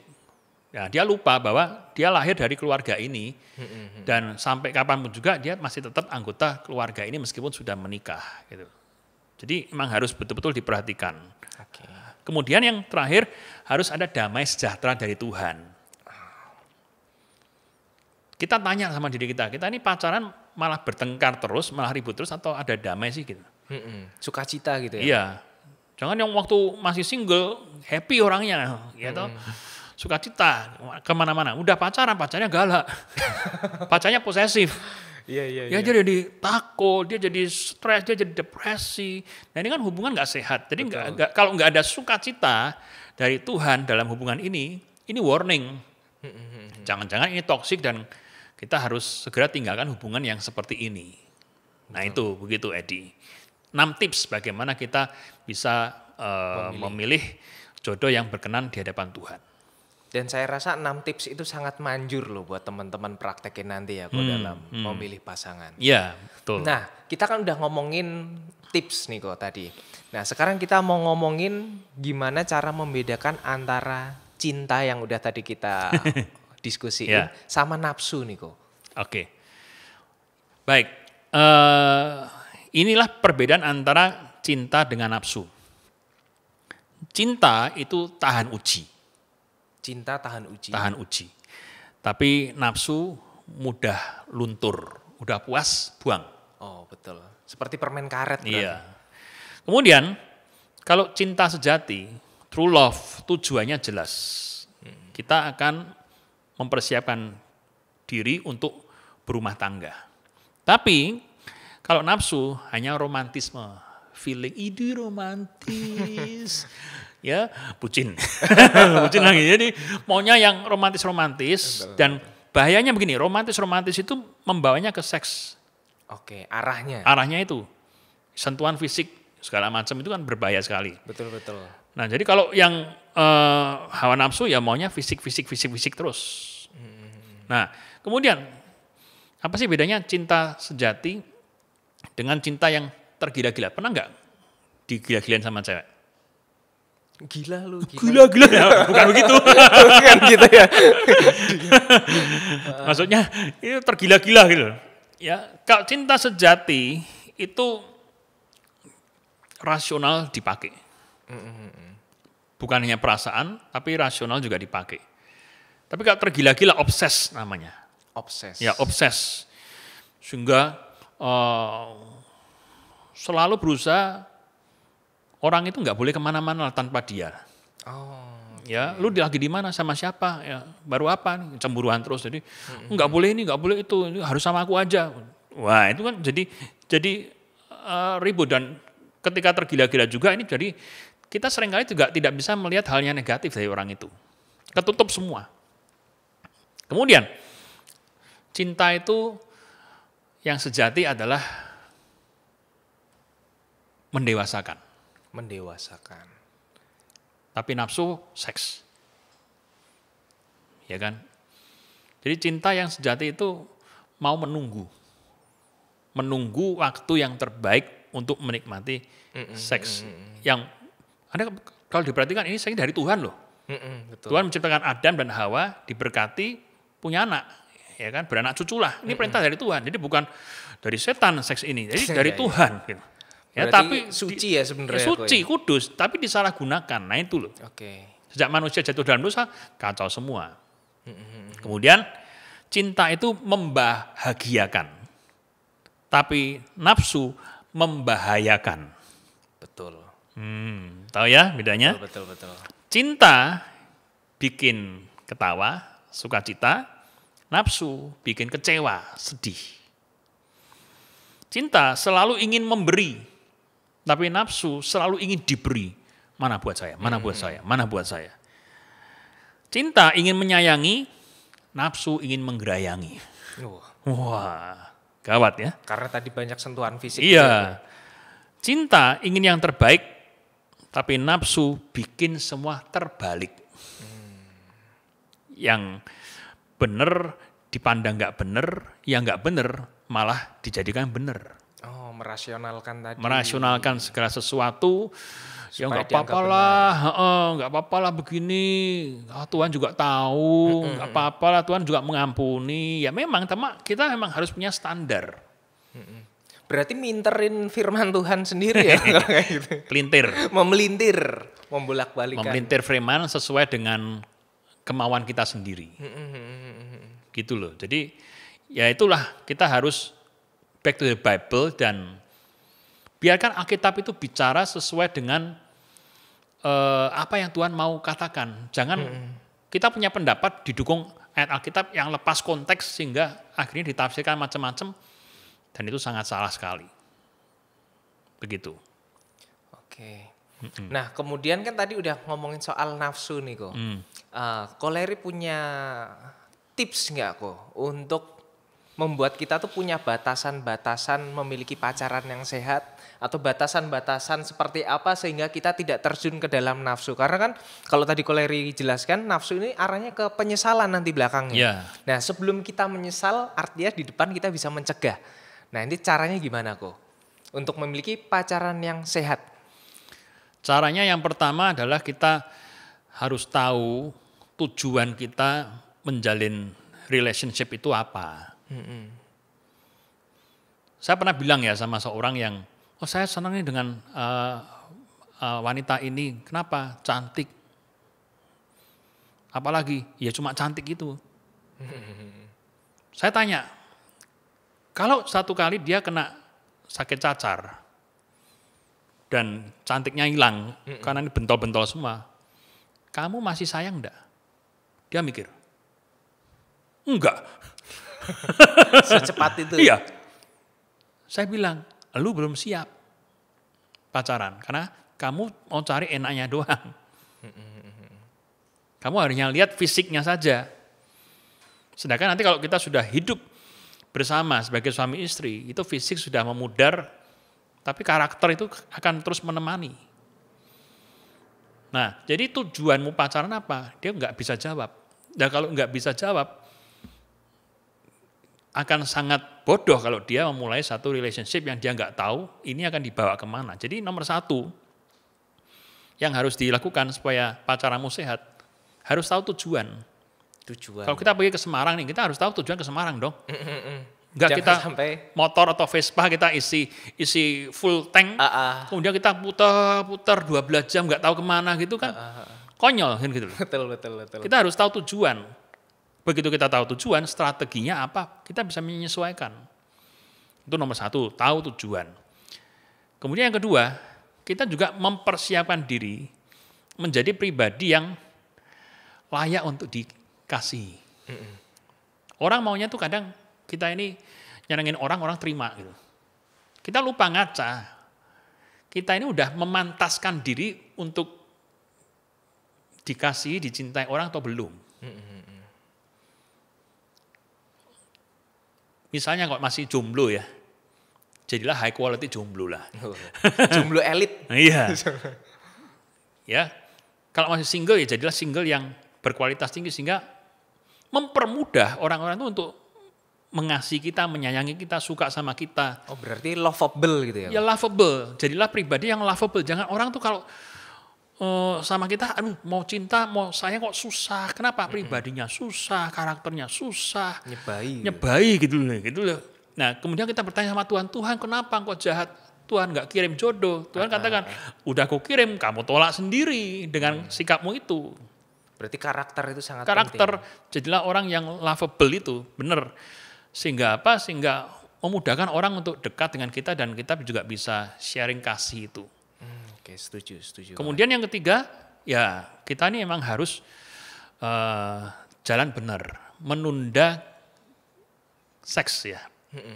Ya, nah, dia lupa bahwa dia lahir dari keluarga ini hmm, hmm, hmm. dan sampai kapanpun juga dia masih tetap anggota keluarga ini meskipun sudah menikah gitu. Jadi memang harus betul-betul diperhatikan. Kemudian yang terakhir harus ada damai sejahtera dari Tuhan. Kita tanya sama diri kita, kita ini pacaran malah bertengkar terus, malah ribut terus atau ada damai sih gitu? Suka sukacita gitu ya? Iya. Jangan yang waktu masih single happy orangnya, ya gitu. suka sukacita kemana-mana. Udah pacaran, pacarnya galak, pacarnya posesif. Iya iya. Dia iya. jadi takut, dia jadi stres, dia jadi depresi. Nah ini kan hubungan nggak sehat. Jadi gak, gak, kalau nggak ada sukacita dari Tuhan dalam hubungan ini, ini warning. Jangan-jangan ini toksik dan kita harus segera tinggalkan hubungan yang seperti ini. Nah itu begitu Edi. Enam tips bagaimana kita bisa uh, memilih. memilih jodoh yang berkenan di hadapan Tuhan. Dan saya rasa enam tips itu sangat manjur loh buat teman-teman praktekin nanti ya kok hmm, dalam hmm. memilih pasangan. Iya, betul. Nah, kita kan udah ngomongin tips nih kok tadi. Nah, sekarang kita mau ngomongin gimana cara membedakan antara cinta yang udah tadi kita diskusiin yeah. sama nafsu nih kok. Oke. Okay. Baik. Uh, inilah perbedaan antara cinta dengan nafsu. Cinta itu tahan uji Cinta tahan uji. Tahan uji. Tapi nafsu mudah luntur, udah puas buang. Oh betul. Seperti permen karet. Iya. Iya. Kemudian kalau cinta sejati, true love tujuannya jelas. Hmm. Kita akan mempersiapkan diri untuk berumah tangga. Tapi kalau nafsu hanya romantisme, feeling ide romantis. ya bucin. bucin lagi. Jadi maunya yang romantis-romantis dan bahayanya begini, romantis-romantis itu membawanya ke seks. Oke, arahnya. Arahnya itu. Sentuhan fisik segala macam itu kan berbahaya sekali. Betul, betul. Nah, jadi kalau yang uh, hawa nafsu ya maunya fisik-fisik fisik-fisik terus. Hmm. Nah, kemudian apa sih bedanya cinta sejati dengan cinta yang tergila-gila? Pernah nggak digila-gilain sama cewek? gila lu gila gila, gila. Ya, bukan begitu bukan gitu ya maksudnya itu tergila-gila gitu ya kalau cinta sejati itu rasional dipakai bukan hanya perasaan tapi rasional juga dipakai tapi kalau tergila-gila obses namanya obses ya obses sehingga uh, selalu berusaha orang itu nggak boleh kemana-mana tanpa dia. Oh. Ya, okay. lu lagi di mana sama siapa? Ya, baru apa? Cemburuan terus. Jadi hmm, hmm. nggak mm -hmm. boleh ini, nggak boleh itu, Ini harus sama aku aja. Wah, itu kan jadi jadi uh, ribut dan ketika tergila-gila juga ini jadi kita seringkali juga tidak bisa melihat halnya negatif dari orang itu. Ketutup semua. Kemudian cinta itu yang sejati adalah mendewasakan mendewasakan. Tapi nafsu seks. Ya kan? Jadi cinta yang sejati itu mau menunggu. Menunggu waktu yang terbaik untuk menikmati mm -mm, seks. Mm -mm. Yang Anda kalau diperhatikan ini seks dari Tuhan loh. betul. Tuhan menciptakan Adam dan Hawa diberkati punya anak ya kan beranak cuculah ini mm -mm. perintah dari Tuhan jadi bukan dari setan seks ini jadi iya, dari iya. Tuhan gitu Ya, tapi suci ya sebenarnya. Ya, suci, ya. kudus, tapi disalahgunakan. Nah itu loh. Oke. Okay. Sejak manusia jatuh dalam dosa, kacau semua. Hmm, hmm, hmm, Kemudian cinta itu membahagiakan. Tapi nafsu membahayakan. Betul. Hmm, tahu ya bedanya? Betul, betul, betul. Cinta bikin ketawa, sukacita. Nafsu bikin kecewa, sedih. Cinta selalu ingin memberi, tapi nafsu selalu ingin diberi. Mana buat saya, mana buat hmm. saya, mana buat saya. Cinta ingin menyayangi, nafsu ingin menggerayangi. Wah, gawat ya. Karena tadi banyak sentuhan fisik. Iya. Cinta ingin yang terbaik, tapi nafsu bikin semua terbalik. Hmm. Yang benar dipandang nggak benar, yang nggak benar malah dijadikan benar. Oh, merasionalkan tadi. Merasionalkan segala sesuatu. Ya, Supaya ya nggak apa-apa lah, nggak uh, apa-apa lah begini. Oh, Tuhan juga tahu, nggak mm -mm. apa-apa lah Tuhan juga mengampuni. Ya memang, teman kita memang harus punya standar. Berarti minterin firman Tuhan sendiri ya Pelintir. Gitu. Memelintir, membolak-balikan. Memelintir firman sesuai dengan kemauan kita sendiri. gitu loh. Jadi ya itulah kita harus back to the Bible dan biarkan Alkitab itu bicara sesuai dengan uh, apa yang Tuhan mau katakan. Jangan hmm. kita punya pendapat didukung ayat Alkitab yang lepas konteks sehingga akhirnya ditafsirkan macam-macam dan itu sangat salah sekali. Begitu. Oke. Nah, kemudian kan tadi udah ngomongin soal nafsu nih kok. Mm. Uh, ah, koleri punya tips nggak kok untuk membuat kita tuh punya batasan-batasan memiliki pacaran yang sehat atau batasan-batasan seperti apa sehingga kita tidak terjun ke dalam nafsu karena kan kalau tadi koleri jelaskan nafsu ini arahnya ke penyesalan nanti belakangnya. Yeah. Nah sebelum kita menyesal artinya di depan kita bisa mencegah. Nah ini caranya gimana kok untuk memiliki pacaran yang sehat? Caranya yang pertama adalah kita harus tahu tujuan kita menjalin relationship itu apa Hmm. Saya pernah bilang ya sama seorang yang, oh saya senang nih dengan uh, uh, wanita ini, kenapa? Cantik. Apalagi, ya cuma cantik itu. Saya tanya, kalau satu kali dia kena sakit cacar, dan cantiknya hilang mm karena ini bentol-bentol semua. Kamu masih sayang enggak? Dia mikir. Enggak. Secepat itu. Iya. Saya bilang, lu belum siap pacaran karena kamu mau cari enaknya doang. Kamu harusnya lihat fisiknya saja. Sedangkan nanti kalau kita sudah hidup bersama sebagai suami istri, itu fisik sudah memudar, tapi karakter itu akan terus menemani. Nah, jadi tujuanmu pacaran apa? Dia nggak bisa jawab. Dan kalau nggak bisa jawab, akan sangat bodoh kalau dia memulai satu relationship yang dia nggak tahu ini akan dibawa kemana. Jadi nomor satu yang harus dilakukan supaya pacaranmu sehat harus tahu tujuan. Tujuan. Kalau kita pergi ke Semarang nih, kita harus tahu tujuan ke Semarang dong. Enggak mm, mm, mm. kita sampai motor atau Vespa kita isi isi full tank, uh -uh. kemudian kita putar-putar 12 jam nggak tahu kemana gitu kan. Uh -uh. Konyol kan gitu Betul, betul, betul. Kita harus tahu tujuan Begitu kita tahu tujuan, strateginya apa, kita bisa menyesuaikan. Itu nomor satu, tahu tujuan. Kemudian yang kedua, kita juga mempersiapkan diri menjadi pribadi yang layak untuk dikasih. Orang maunya tuh kadang kita ini nyenengin orang, orang terima gitu. Kita lupa ngaca. Kita ini udah memantaskan diri untuk dikasih, dicintai orang atau belum Misalnya kok masih jomblo ya, jadilah high quality jomblo lah. Oh, iya. jomblo elit. Iya. ya, kalau masih single ya jadilah single yang berkualitas tinggi sehingga mempermudah orang-orang itu untuk mengasihi kita, menyayangi kita, suka sama kita. Oh berarti lovable gitu ya? Ya lovable. Jadilah pribadi yang lovable. Jangan orang tuh kalau uh, sama kita, aduh mau cinta, mau saya kok susah. Kenapa? Pribadinya susah, karakternya susah. Nyebai. Nyebai gitu loh, gitu loh. Nah kemudian kita bertanya sama Tuhan, Tuhan kenapa kok jahat? Tuhan nggak kirim jodoh. Tuhan Aha. katakan, udah aku kirim, kamu tolak sendiri dengan hmm. sikapmu itu. Berarti karakter itu sangat karakter, penting. Karakter, jadilah orang yang lovable itu, benar. Sehingga apa? Sehingga memudahkan orang untuk dekat dengan kita dan kita juga bisa sharing kasih itu. Oke, setuju, setuju. Kemudian yang ketiga, ya kita ini emang harus uh, jalan benar, menunda seks ya. Mm-mm.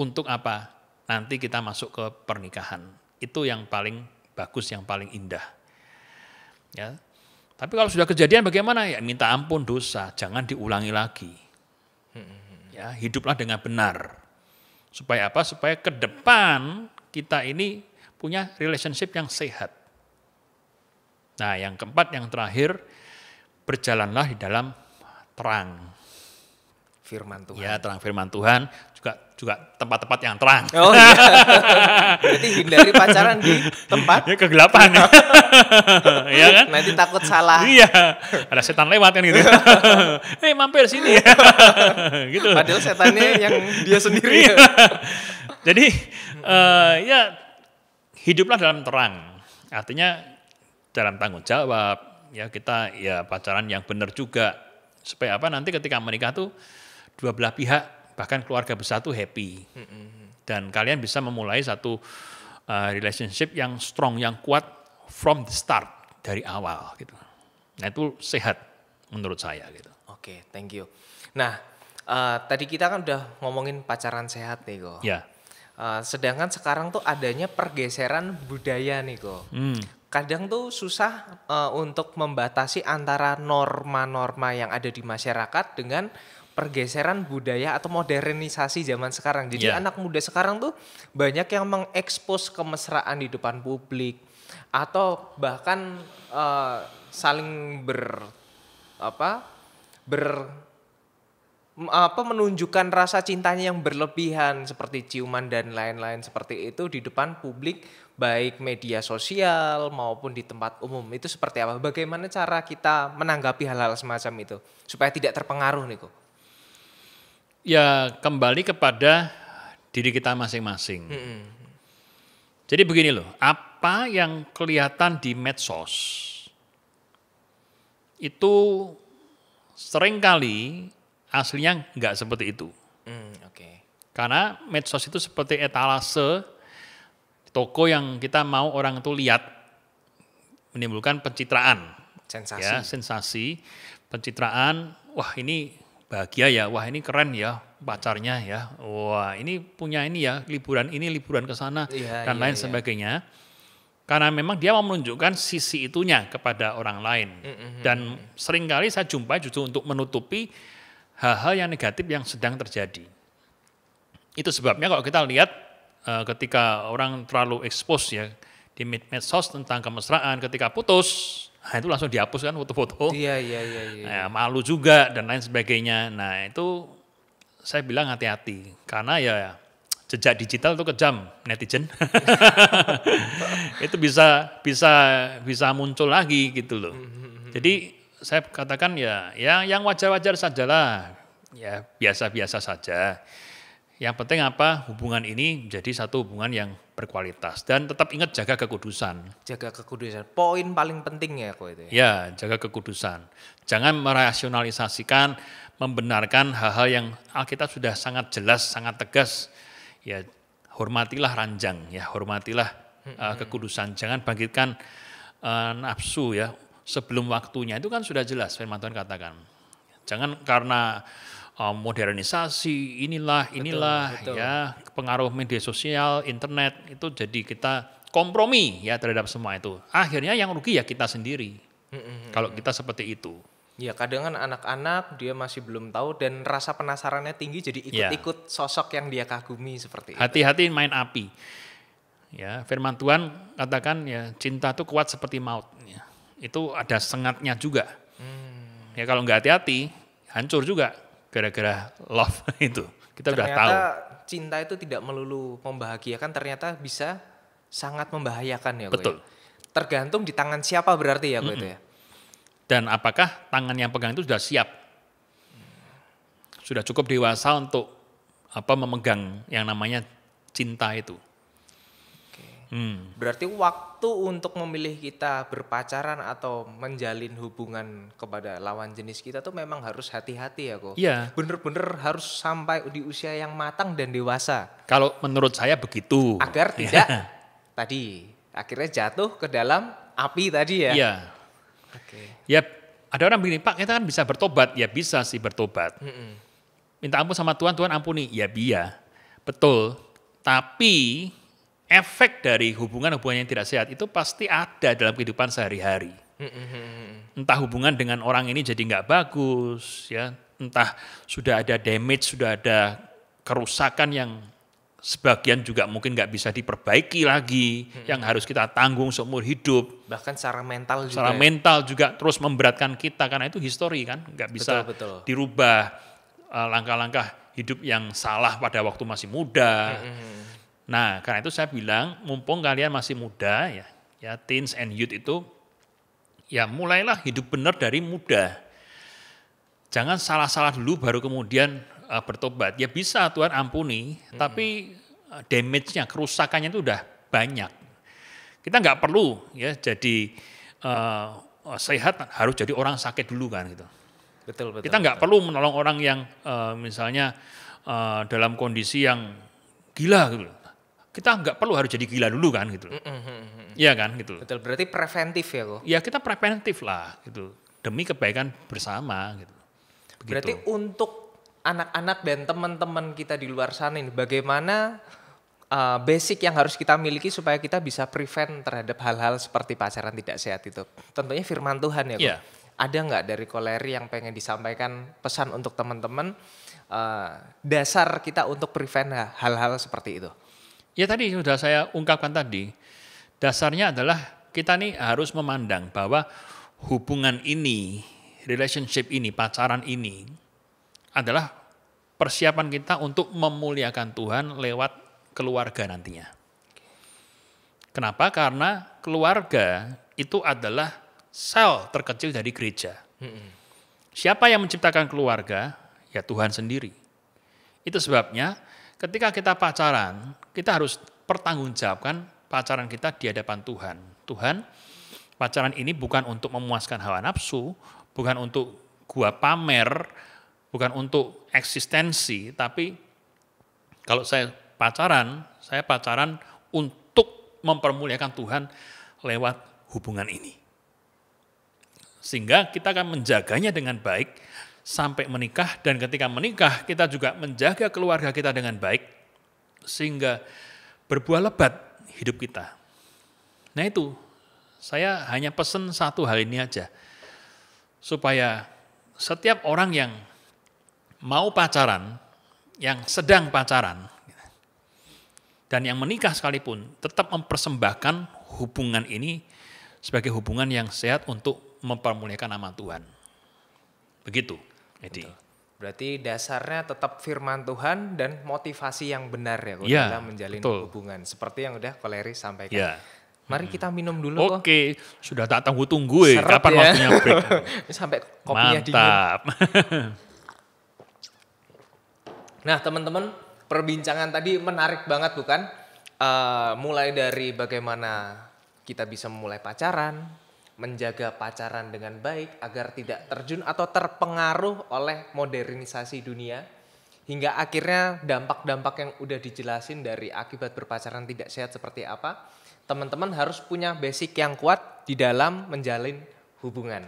Untuk apa? Nanti kita masuk ke pernikahan. Itu yang paling bagus, yang paling indah. Ya. Tapi kalau sudah kejadian bagaimana? Ya minta ampun dosa, jangan diulangi lagi. Ya, hiduplah dengan benar. Supaya apa? Supaya ke depan kita ini punya relationship yang sehat. Nah, yang keempat, yang terakhir, berjalanlah di dalam terang firman Tuhan. Ya, terang firman Tuhan juga juga tempat-tempat yang terang. Oh iya. Berarti hindari pacaran di tempat ya kegelapan. ya kan? Nanti takut salah. Iya. Ada setan lewat kan gitu. eh, mampir sini iya. gitu. Padahal setannya yang dia sendiri. Iya. Jadi uh, ya hiduplah dalam terang. Artinya dalam tanggung jawab, ya kita ya pacaran yang benar juga supaya apa nanti ketika menikah tuh dua belah pihak bahkan keluarga besar tuh happy. Dan kalian bisa memulai satu uh, relationship yang strong, yang kuat from the start dari awal gitu. Nah itu sehat menurut saya gitu. Oke, okay, thank you. Nah, uh, tadi kita kan udah ngomongin pacaran sehat nih kok. Ya. Yeah. Uh, sedangkan sekarang tuh adanya pergeseran budaya nih kok. Hmm. Kadang tuh susah uh, untuk membatasi antara norma-norma yang ada di masyarakat dengan pergeseran budaya atau modernisasi zaman sekarang. Jadi yeah. anak muda sekarang tuh banyak yang mengekspos kemesraan di depan publik atau bahkan uh, saling ber apa ber apa menunjukkan rasa cintanya yang berlebihan seperti ciuman dan lain-lain seperti itu di depan publik baik media sosial maupun di tempat umum itu seperti apa bagaimana cara kita menanggapi hal-hal semacam itu supaya tidak terpengaruh Niko ya kembali kepada diri kita masing-masing -hmm. jadi begini loh apa yang kelihatan di medsos itu seringkali aslinya nggak seperti itu. Hmm, Oke. Okay. Karena medsos itu seperti etalase toko yang kita mau orang itu lihat menimbulkan pencitraan, sensasi, ya, sensasi, pencitraan. Wah ini bahagia ya, wah ini keren ya pacarnya ya, wah ini punya ini ya liburan ini liburan ke sana yeah, dan yeah, lain yeah. sebagainya. Karena memang dia mau menunjukkan sisi itunya kepada orang lain mm -hmm. dan seringkali saya jumpai justru untuk menutupi hal-hal yang negatif yang sedang terjadi. Itu sebabnya kalau kita lihat eh, ketika orang terlalu expose ya di medsos tentang kemesraan ketika putus Nah, itu langsung dihapus kan foto-foto. Iya, iya, iya. iya. Nah, malu juga dan lain sebagainya. Nah, itu saya bilang hati-hati. Karena ya jejak digital itu kejam netizen. itu bisa bisa bisa muncul lagi gitu loh. Mm-hmm, mm-hmm. Jadi saya katakan ya, ya yang wajar-wajar sajalah, ya biasa-biasa saja. Yang penting apa? Hubungan ini menjadi satu hubungan yang berkualitas dan tetap ingat jaga kekudusan. Jaga kekudusan. Poin paling penting ya kok itu. Ya, ya jaga kekudusan. Jangan merasionalisasikan, membenarkan hal-hal yang Alkitab sudah sangat jelas, sangat tegas. Ya, hormatilah ranjang, ya hormatilah hmm, uh, hmm. kekudusan. Jangan bangkitkan uh, nafsu ya sebelum waktunya itu kan sudah jelas firman Tuhan katakan. Jangan karena um, modernisasi inilah inilah betul, betul. ya pengaruh media sosial, internet itu jadi kita kompromi ya terhadap semua itu. Akhirnya yang rugi ya kita sendiri. Kalau kita seperti itu. Ya kadang kan anak-anak dia masih belum tahu dan rasa penasarannya tinggi jadi ya. ikut-ikut ya. sosok yang dia kagumi seperti Hati-hati main api. Ya, firman Tuhan katakan ya cinta itu kuat seperti maut ya itu ada sengatnya juga. Hmm. Ya kalau nggak hati-hati, hancur juga gara-gara love itu. Kita ternyata, udah tahu. cinta itu tidak melulu membahagiakan, ternyata bisa sangat membahayakan ya. ya. Betul. Ya. Tergantung di tangan siapa berarti ya, mm itu ya. Dan apakah tangan yang pegang itu sudah siap? Sudah cukup dewasa untuk apa memegang yang namanya cinta itu. Hmm. Berarti waktu untuk memilih kita berpacaran atau menjalin hubungan kepada lawan jenis kita tuh memang harus hati-hati ya kok. Iya. Bener-bener harus sampai di usia yang matang dan dewasa. Kalau menurut saya begitu. Agar iya. tidak tadi akhirnya jatuh ke dalam api tadi ya. Iya. Oke. Okay. Ya ada orang begini Pak kita kan bisa bertobat ya bisa sih bertobat. Mm -mm. Minta ampun sama Tuhan Tuhan ampuni ya biar betul. Tapi efek dari hubungan-hubungan yang tidak sehat itu pasti ada dalam kehidupan sehari-hari. Mm-hmm. Entah hubungan dengan orang ini jadi nggak bagus, ya, entah sudah ada damage, sudah ada kerusakan yang sebagian juga mungkin nggak bisa diperbaiki lagi, hmm. yang harus kita tanggung seumur hidup. Bahkan secara mental juga. Secara ya. mental juga terus memberatkan kita karena itu histori kan, nggak bisa betul, betul. dirubah eh, langkah-langkah hidup yang salah pada waktu masih muda. Hmm Nah, karena itu saya bilang, mumpung kalian masih muda ya, ya teens and youth itu ya mulailah hidup benar dari muda. Jangan salah-salah dulu baru kemudian uh, bertobat. Ya bisa Tuhan ampuni, hmm. tapi eh, damage-nya, kerusakannya itu udah banyak. Kita nggak perlu ya jadi uh, sehat harus jadi orang sakit dulu kan gitu. Betul betul. Kita nggak perlu menolong orang yang uh, misalnya uh, dalam kondisi yang gila gitu kita nggak perlu harus jadi gila dulu kan gitu. Iya kan gitu. Betul. Berarti preventif ya kok. Ya kita preventif lah gitu. Demi kebaikan bersama gitu. Begitu. Berarti untuk anak-anak dan teman-teman kita di luar sana ini bagaimana uh, basic yang harus kita miliki supaya kita bisa prevent terhadap hal-hal seperti pacaran tidak sehat itu. Tentunya firman Tuhan ya kok. Yeah. Ada nggak dari koleri yang pengen disampaikan pesan untuk teman-teman uh, dasar kita untuk prevent hal-hal seperti itu? Ya tadi sudah saya ungkapkan tadi, dasarnya adalah kita nih harus memandang bahwa hubungan ini, relationship ini, pacaran ini adalah persiapan kita untuk memuliakan Tuhan lewat keluarga nantinya. Kenapa? Karena keluarga itu adalah sel terkecil dari gereja. Siapa yang menciptakan keluarga? Ya Tuhan sendiri. Itu sebabnya ketika kita pacaran, kita harus pertanggungjawabkan pacaran kita di hadapan Tuhan. Tuhan, pacaran ini bukan untuk memuaskan hawa nafsu, bukan untuk gua pamer, bukan untuk eksistensi, tapi kalau saya pacaran, saya pacaran untuk mempermuliakan Tuhan lewat hubungan ini. Sehingga kita akan menjaganya dengan baik, sampai menikah dan ketika menikah kita juga menjaga keluarga kita dengan baik sehingga berbuah lebat hidup kita. Nah itu saya hanya pesan satu hal ini aja supaya setiap orang yang mau pacaran, yang sedang pacaran dan yang menikah sekalipun tetap mempersembahkan hubungan ini sebagai hubungan yang sehat untuk mempermuliakan nama Tuhan. Begitu. Edi. Berarti dasarnya tetap firman Tuhan dan motivasi yang benar ya, ya yeah, menjalin betul. hubungan. Seperti yang udah Koleri sampaikan. Ya. Mari kita hmm. minum dulu Oke, okay. sudah tak tunggu-tunggu eh. Kapan ya. waktunya break? Sampai kopinya Mantap. dingin. Mantap. nah teman-teman, perbincangan tadi menarik banget bukan? Uh, mulai dari bagaimana kita bisa memulai pacaran, menjaga pacaran dengan baik agar tidak terjun atau terpengaruh oleh modernisasi dunia hingga akhirnya dampak-dampak yang udah dijelasin dari akibat berpacaran tidak sehat seperti apa teman-teman harus punya basic yang kuat di dalam menjalin hubungan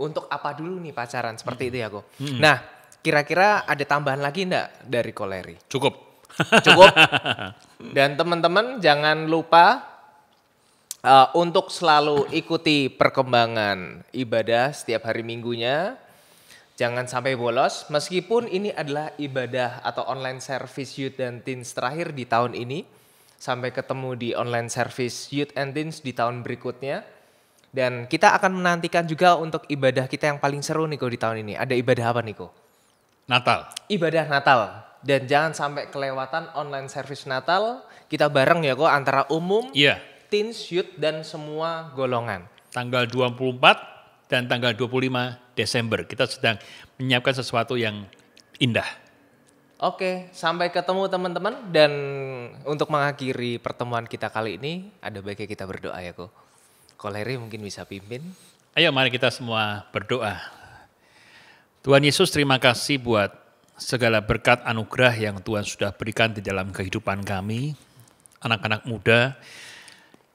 untuk apa dulu nih pacaran seperti hmm. itu ya kok hmm. nah kira-kira ada tambahan lagi enggak dari koleri cukup cukup dan teman-teman jangan lupa uh, untuk selalu ikuti perkembangan ibadah setiap hari minggunya. Jangan sampai bolos, meskipun ini adalah ibadah atau online service youth and teens terakhir di tahun ini. Sampai ketemu di online service youth and teens di tahun berikutnya. Dan kita akan menantikan juga untuk ibadah kita yang paling seru Niko di tahun ini. Ada ibadah apa Niko? Natal. Ibadah Natal. Dan jangan sampai kelewatan online service Natal. Kita bareng ya kok antara umum. Yeah teens, youth, dan semua golongan. Tanggal 24 dan tanggal 25 Desember kita sedang menyiapkan sesuatu yang indah. Oke, sampai ketemu teman-teman dan untuk mengakhiri pertemuan kita kali ini ada baiknya kita berdoa ya kok. Koleri mungkin bisa pimpin. Ayo mari kita semua berdoa. Tuhan Yesus terima kasih buat segala berkat anugerah yang Tuhan sudah berikan di dalam kehidupan kami, anak-anak muda,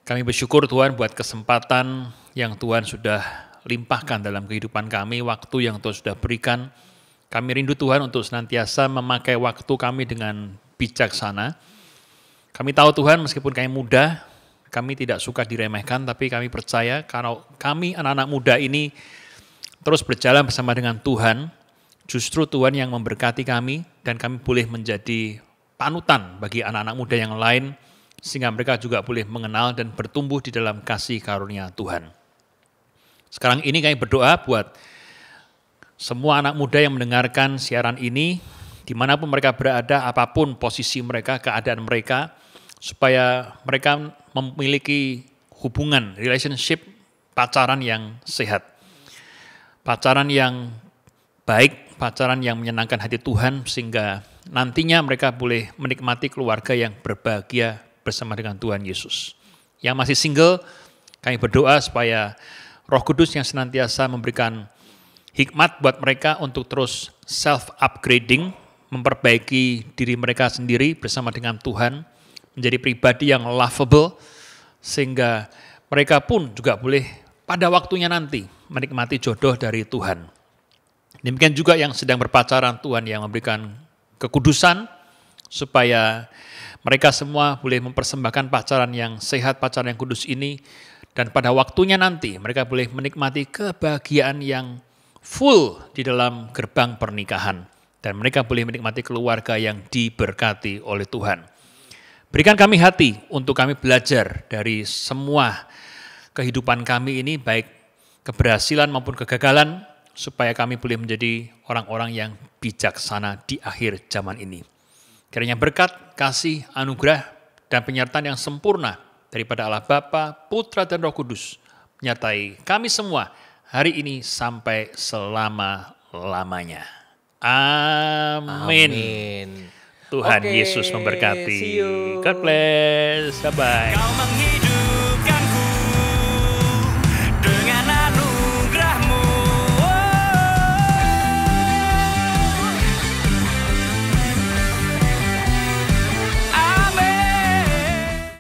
kami bersyukur Tuhan buat kesempatan yang Tuhan sudah limpahkan dalam kehidupan kami, waktu yang Tuhan sudah berikan. Kami rindu Tuhan untuk senantiasa memakai waktu kami dengan bijaksana. Kami tahu Tuhan meskipun kami muda, kami tidak suka diremehkan, tapi kami percaya kalau kami anak-anak muda ini terus berjalan bersama dengan Tuhan, justru Tuhan yang memberkati kami dan kami boleh menjadi panutan bagi anak-anak muda yang lain sehingga mereka juga boleh mengenal dan bertumbuh di dalam kasih karunia Tuhan. Sekarang ini kami berdoa buat semua anak muda yang mendengarkan siaran ini, dimanapun mereka berada, apapun posisi mereka, keadaan mereka, supaya mereka memiliki hubungan, relationship, pacaran yang sehat. Pacaran yang baik, pacaran yang menyenangkan hati Tuhan, sehingga nantinya mereka boleh menikmati keluarga yang berbahagia bersama dengan Tuhan Yesus. Yang masih single, kami berdoa supaya Roh Kudus yang senantiasa memberikan hikmat buat mereka untuk terus self upgrading, memperbaiki diri mereka sendiri bersama dengan Tuhan, menjadi pribadi yang lovable sehingga mereka pun juga boleh pada waktunya nanti menikmati jodoh dari Tuhan. Demikian juga yang sedang berpacaran Tuhan yang memberikan kekudusan supaya mereka semua boleh mempersembahkan pacaran yang sehat, pacaran yang kudus ini. Dan pada waktunya nanti mereka boleh menikmati kebahagiaan yang full di dalam gerbang pernikahan. Dan mereka boleh menikmati keluarga yang diberkati oleh Tuhan. Berikan kami hati untuk kami belajar dari semua kehidupan kami ini, baik keberhasilan maupun kegagalan, supaya kami boleh menjadi orang-orang yang bijaksana di akhir zaman ini. Kiranya berkat kasih, anugerah, dan penyertaan yang sempurna daripada Allah Bapa, Putra, dan Roh Kudus menyertai kami semua hari ini sampai selama-lamanya. Amin. Amin. Tuhan okay. Yesus memberkati. God bless. Bye-bye.